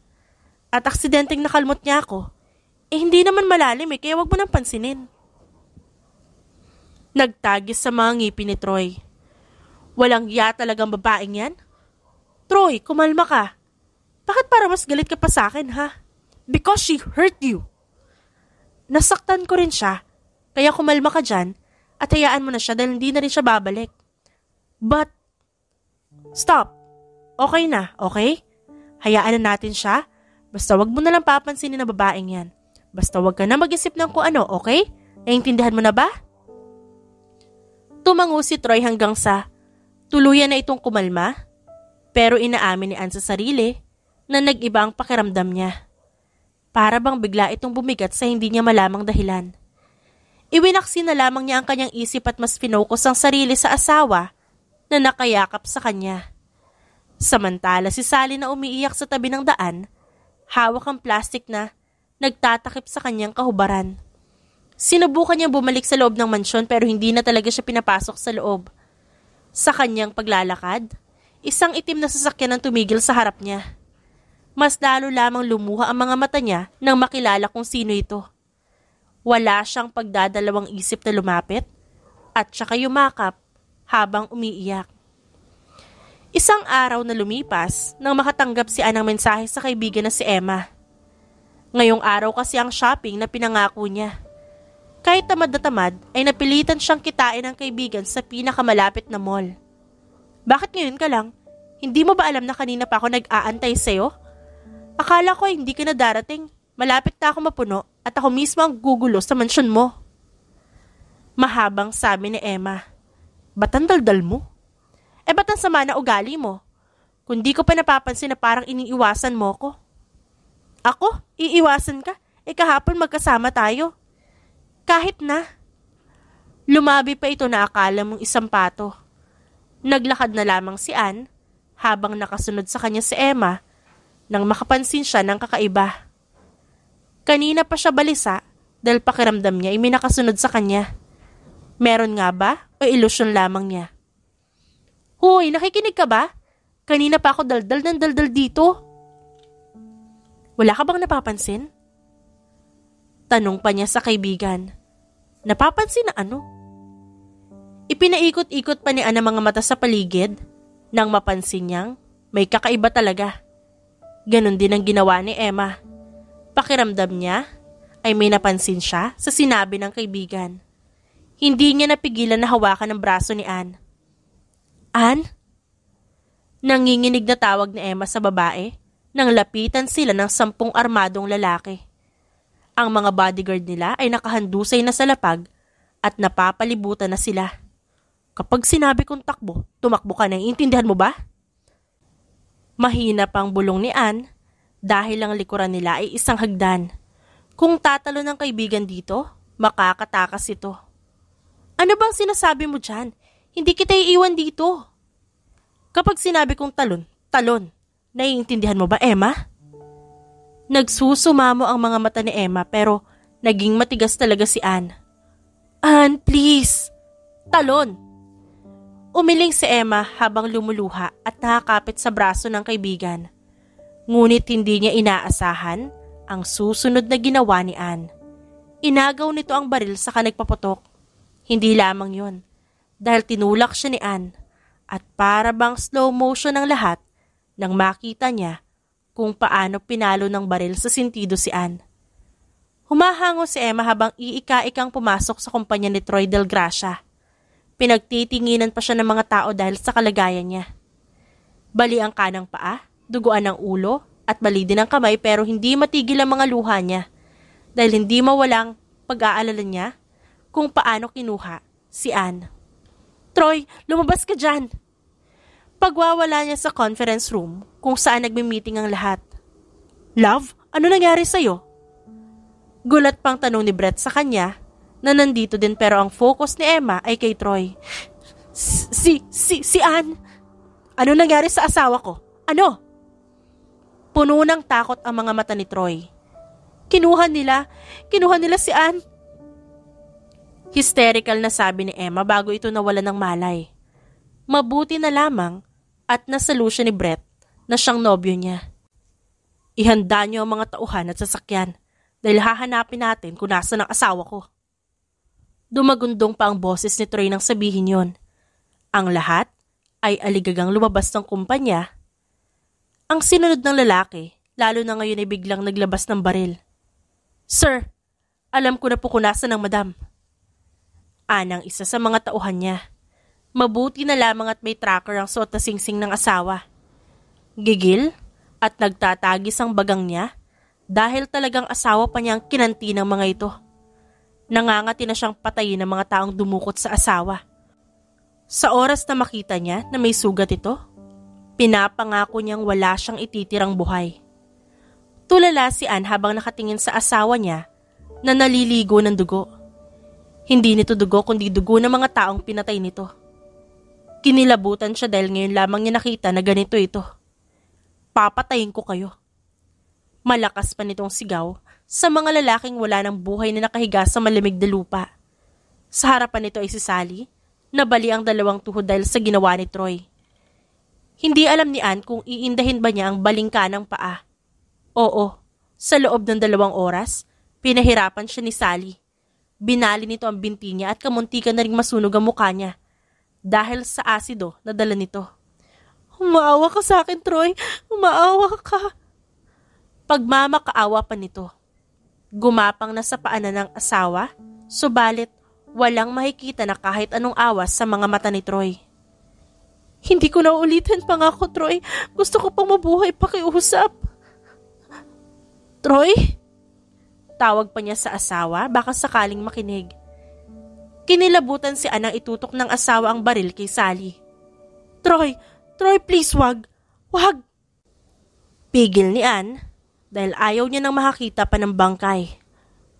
At aksidenteng nakalmot niya ako. Eh hindi naman malalim eh, kaya wag mo nang pansinin. Nagtagis sa mga ngipin ni Troy. Walang ya talagang babaeng yan? Troy, kumalma ka. Bakit para mas galit ka pa sa akin, ha? Because she hurt you. Nasaktan ko rin siya, kaya kumalma ka dyan at hayaan mo na siya dahil hindi na rin siya babalik. But, stop okay na, okay? Hayaan na natin siya. Basta wag mo na lang papansinin na babaeng yan. Basta wag ka na mag-isip ng kung ano, okay? Naintindihan mo na ba? Tumango si Troy hanggang sa tuluyan na itong kumalma. Pero inaamin ni Ann sa sarili na nag-iba ang pakiramdam niya. Para bang bigla itong bumigat sa hindi niya malamang dahilan. Iwinaksi na lamang niya ang kanyang isip at mas pinokus ang sarili sa asawa na nakayakap sa kanya. Samantala si Sally na umiiyak sa tabi ng daan, hawak ang plastic na nagtatakip sa kanyang kahubaran. Sinubukan niya bumalik sa loob ng mansyon pero hindi na talaga siya pinapasok sa loob. Sa kanyang paglalakad, isang itim na sasakyan ang tumigil sa harap niya. Mas lalo lamang lumuha ang mga mata niya nang makilala kung sino ito. Wala siyang pagdadalawang isip na lumapit at saka yumakap habang umiiyak. Isang araw na lumipas nang makatanggap si Ann ng mensahe sa kaibigan na si Emma. Ngayong araw kasi ang shopping na pinangako niya. Kahit tamad na tamad ay napilitan siyang kitain ang kaibigan sa pinakamalapit na mall. Bakit ngayon ka lang? Hindi mo ba alam na kanina pa ako nag-aantay sa'yo? Akala ko hindi ka na darating. Malapit na ako mapuno at ako mismo ang gugulo sa mansyon mo. Mahabang sabi ni Emma, Batandaldal mo? Eh ba't ang sama na ugali mo? Kundi ko pa napapansin na parang iniiwasan mo ko. Ako? Iiwasan ka? Eh kahapon magkasama tayo. Kahit na. Lumabi pa ito na akala mong isang pato. Naglakad na lamang si Anne habang nakasunod sa kanya si Emma nang makapansin siya ng kakaiba. Kanina pa siya balisa dahil pakiramdam niya ay may nakasunod sa kanya. Meron nga ba o ilusyon lamang niya? Hoy, nakikinig ka ba? Kanina pa ako daldal ng daldal dito. Wala ka bang napapansin? Tanong pa niya sa kaibigan. Napapansin na ano? Ipinaikot-ikot pa ni Ana mga mata sa paligid nang mapansin niyang may kakaiba talaga. Ganon din ang ginawa ni Emma. Pakiramdam niya ay may napansin siya sa sinabi ng kaibigan. Hindi niya napigilan na hawakan ang braso ni Anne. Anne? Nanginginig na tawag ni Emma sa babae nang lapitan sila ng sampung armadong lalaki. Ang mga bodyguard nila ay nakahandusay na sa lapag at napapalibutan na sila. Kapag sinabi kong takbo, tumakbo ka na, intindihan mo ba? Mahina pang bulong ni Ann dahil ang likuran nila ay isang hagdan. Kung tatalo ng kaibigan dito, makakatakas ito. Ano bang sinasabi mo dyan? Hindi kita iiwan dito. Kapag sinabi kong talon, talon. Naiintindihan mo ba, Emma? Nagsusumamo ang mga mata ni Emma pero naging matigas talaga si Anne. Anne, please! Talon! Umiling si Emma habang lumuluha at nakakapit sa braso ng kaibigan. Ngunit hindi niya inaasahan ang susunod na ginawa ni Anne. Inagaw nito ang baril sa kanagpapotok. Hindi lamang yon dahil tinulak siya ni Ann at para bang slow motion ang lahat nang makita niya kung paano pinalo ng baril sa sintido si Ann. Humahango si Emma habang iika-ikang pumasok sa kumpanya ni Troy Del Gracia. Pinagtitinginan pa siya ng mga tao dahil sa kalagayan niya. Bali ang kanang paa, duguan ang ulo, at bali din ang kamay pero hindi matigil ang mga luha niya dahil hindi mawalang pag-aalala niya kung paano kinuha si Anne. Troy, lumabas ka dyan! Pagwawala niya sa conference room kung saan nagmi-meeting ang lahat. Love, ano nangyari sa'yo? Gulat pang tanong ni Brett sa kanya na nandito din pero ang focus ni Emma ay kay Troy. Si, si, si Anne! Ano nangyari sa asawa ko? Ano? Puno ng takot ang mga mata ni Troy. Kinuha nila, kinuha nila si Anne. Hysterical na sabi ni Emma bago ito nawala ng malay. Mabuti na lamang at nasalusyon ni Brett na siyang nobyo niya. Ihanda niyo ang mga tauhan at sasakyan dahil hahanapin natin kung nasa ng asawa ko. Dumagundong pa ang boses ni Troy nang sabihin yon. Ang lahat ay aligagang lumabas ng kumpanya. Ang sinunod ng lalaki, lalo na ngayon ay biglang naglabas ng baril. Sir, alam ko na po kung nasa ng madam anang isa sa mga tauhan niya. Mabuti na lamang at may tracker ang suot na singsing ng asawa. Gigil at nagtatagis ang bagang niya dahil talagang asawa pa niya ang kinanti ng mga ito. Nangangati na siyang patayin ng mga taong dumukot sa asawa. Sa oras na makita niya na may sugat ito, pinapangako niyang wala siyang ititirang buhay. Tulala si Anne habang nakatingin sa asawa niya na naliligo ng dugo. Hindi nito dugo kundi dugo ng mga taong pinatay nito. Kinilabutan siya dahil ngayon lamang niya nakita na ganito ito. Papatayin ko kayo. Malakas pa nitong sigaw sa mga lalaking wala ng buhay na nakahiga sa malamig na lupa. Sa harapan nito ay si Sally, nabali ang dalawang tuhod dahil sa ginawa ni Troy. Hindi alam ni Anne kung iindahin ba niya ang balingka ng paa. Oo, sa loob ng dalawang oras, pinahirapan siya ni Sally. Binali nito ang binti niya at kamuntikan na rin masunog ang mukha niya dahil sa asido na dala nito. Umaawa ka sa akin, Troy. Umaawa ka. Pagmamakaawa pa nito. Gumapang na sa paanan ng asawa, subalit walang makikita na kahit anong awas sa mga mata ni Troy. Hindi ko na ulitin pangako, Troy. Gusto ko pang mabuhay pakiusap. Troy? tawag pa niya sa asawa baka sakaling makinig. Kinilabutan si Anang itutok ng asawa ang baril kay Sally. Troy! Troy, please wag! Wag! Pigil ni Ann dahil ayaw niya nang makakita pa ng bangkay.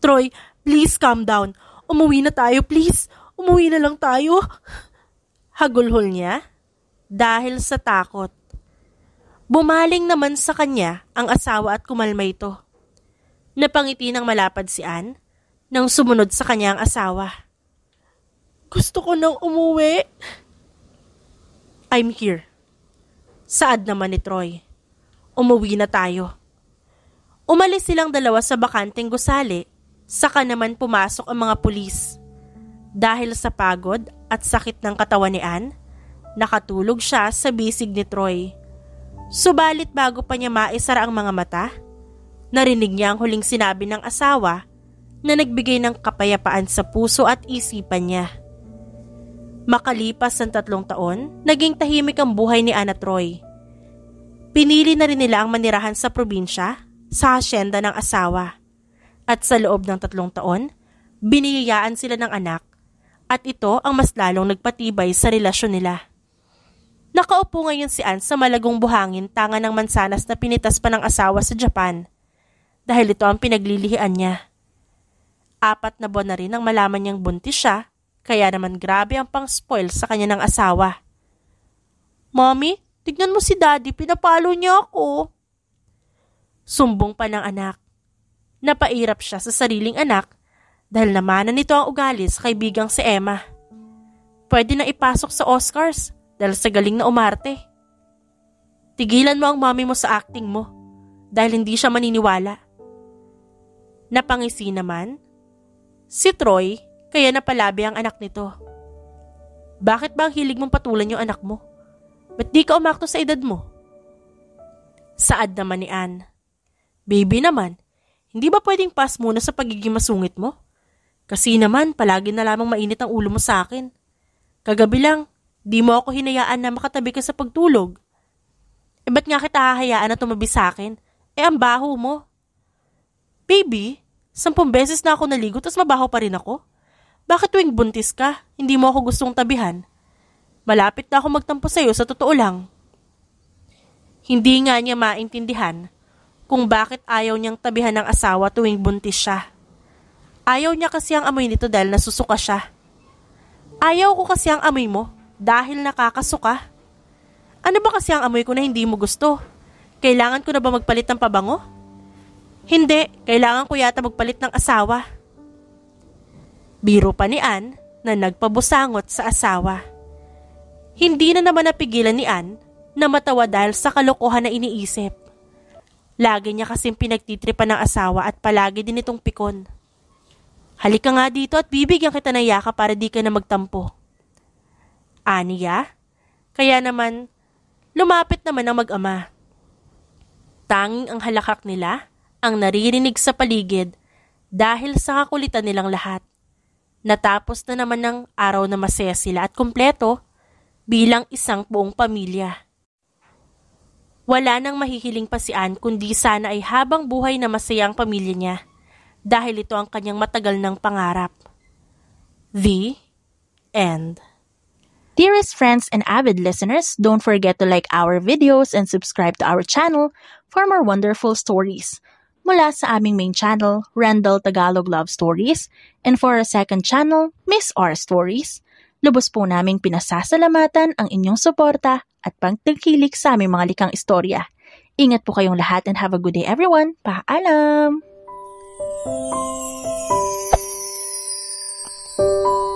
Troy, please calm down. Umuwi na tayo, please. Umuwi na lang tayo. Hagulhol niya dahil sa takot. Bumaling naman sa kanya ang asawa at kumalma ito. Napangiti ng malapad si Ann nang sumunod sa kanyang asawa. Gusto ko nang umuwi. I'm here. Saad naman ni Troy. Umuwi na tayo. Umalis silang dalawa sa bakanteng gusali, saka naman pumasok ang mga pulis. Dahil sa pagod at sakit ng katawan ni Anne, nakatulog siya sa bisig ni Troy. Subalit bago pa niya maisara ang mga mata, Narinig niya ang huling sinabi ng asawa na nagbigay ng kapayapaan sa puso at isipan niya. Makalipas ang tatlong taon, naging tahimik ang buhay ni Ana Troy. Pinili na rin nila ang manirahan sa probinsya, sa asyenda ng asawa. At sa loob ng tatlong taon, biniyayaan sila ng anak at ito ang mas lalong nagpatibay sa relasyon nila. Nakaupo ngayon si Anne sa malagong buhangin tanga ng mansanas na pinitas pa ng asawa sa Japan – dahil ito ang pinaglilihian niya. Apat na buwan na rin ang malaman niyang buntis siya, kaya naman grabe ang pang-spoil sa kanya ng asawa. Mommy, tignan mo si Daddy, pinapalo niya ako. Sumbong pa ng anak. Napairap siya sa sariling anak dahil namanan nito ang ugali sa kaibigang si Emma. Pwede na ipasok sa Oscars dahil sa galing na umarte. Tigilan mo ang mommy mo sa acting mo dahil hindi siya maniniwala. Napangisi naman? Si Troy, kaya napalabi ang anak nito. Bakit ba ang hilig mong patulan yung anak mo? Ba't di ka umakto sa edad mo? Saad naman ni Anne. Baby naman, hindi ba pwedeng pass muna sa pagiging masungit mo? Kasi naman, palagi na lamang mainit ang ulo mo sa akin. Kagabi lang, di mo ako hinayaan na makatabi ka sa pagtulog. E ba't nga kita hahayaan na tumabi sa akin? E ang baho mo. Baby, sampung beses na ako naligo tapos mabaho pa rin ako. Bakit tuwing buntis ka, hindi mo ako gustong tabihan? Malapit na ako magtampo sa'yo sa totoo lang. Hindi nga niya maintindihan kung bakit ayaw niyang tabihan ng asawa tuwing buntis siya. Ayaw niya kasi ang amoy nito dahil nasusuka siya. Ayaw ko kasi ang amoy mo dahil nakakasuka. Ano ba kasi ang amoy ko na hindi mo gusto? Kailangan ko na ba magpalit ng pabango? Hindi, kailangan ko yata magpalit ng asawa. Biro pa ni Ann na nagpabusangot sa asawa. Hindi na naman napigilan ni Ann na matawa dahil sa kalokohan na iniisip. Lagi niya kasing pinagtitripa ng asawa at palagi din itong pikon. Halika nga dito at bibigyan kita ng yaka para di ka na magtampo. Aniya? Kaya naman, lumapit naman ang mag-ama. Tanging ang halakak nila ang naririnig sa paligid dahil sa kakulitan nilang lahat. Natapos na naman ng araw na masaya sila at kumpleto bilang isang buong pamilya. Wala nang mahihiling pa si Anne kundi sana ay habang buhay na masaya ang pamilya niya dahil ito ang kanyang matagal ng pangarap. The End Dearest friends and avid listeners, don't forget to like our videos and subscribe to our channel for more wonderful stories mula sa aming main channel, Randall Tagalog Love Stories, and for our second channel, Miss R Stories. Lubos po naming pinasasalamatan ang inyong suporta at pagtangkilik sa aming mga likang istorya. Ingat po kayong lahat and have a good day everyone. Paalam! Thank you.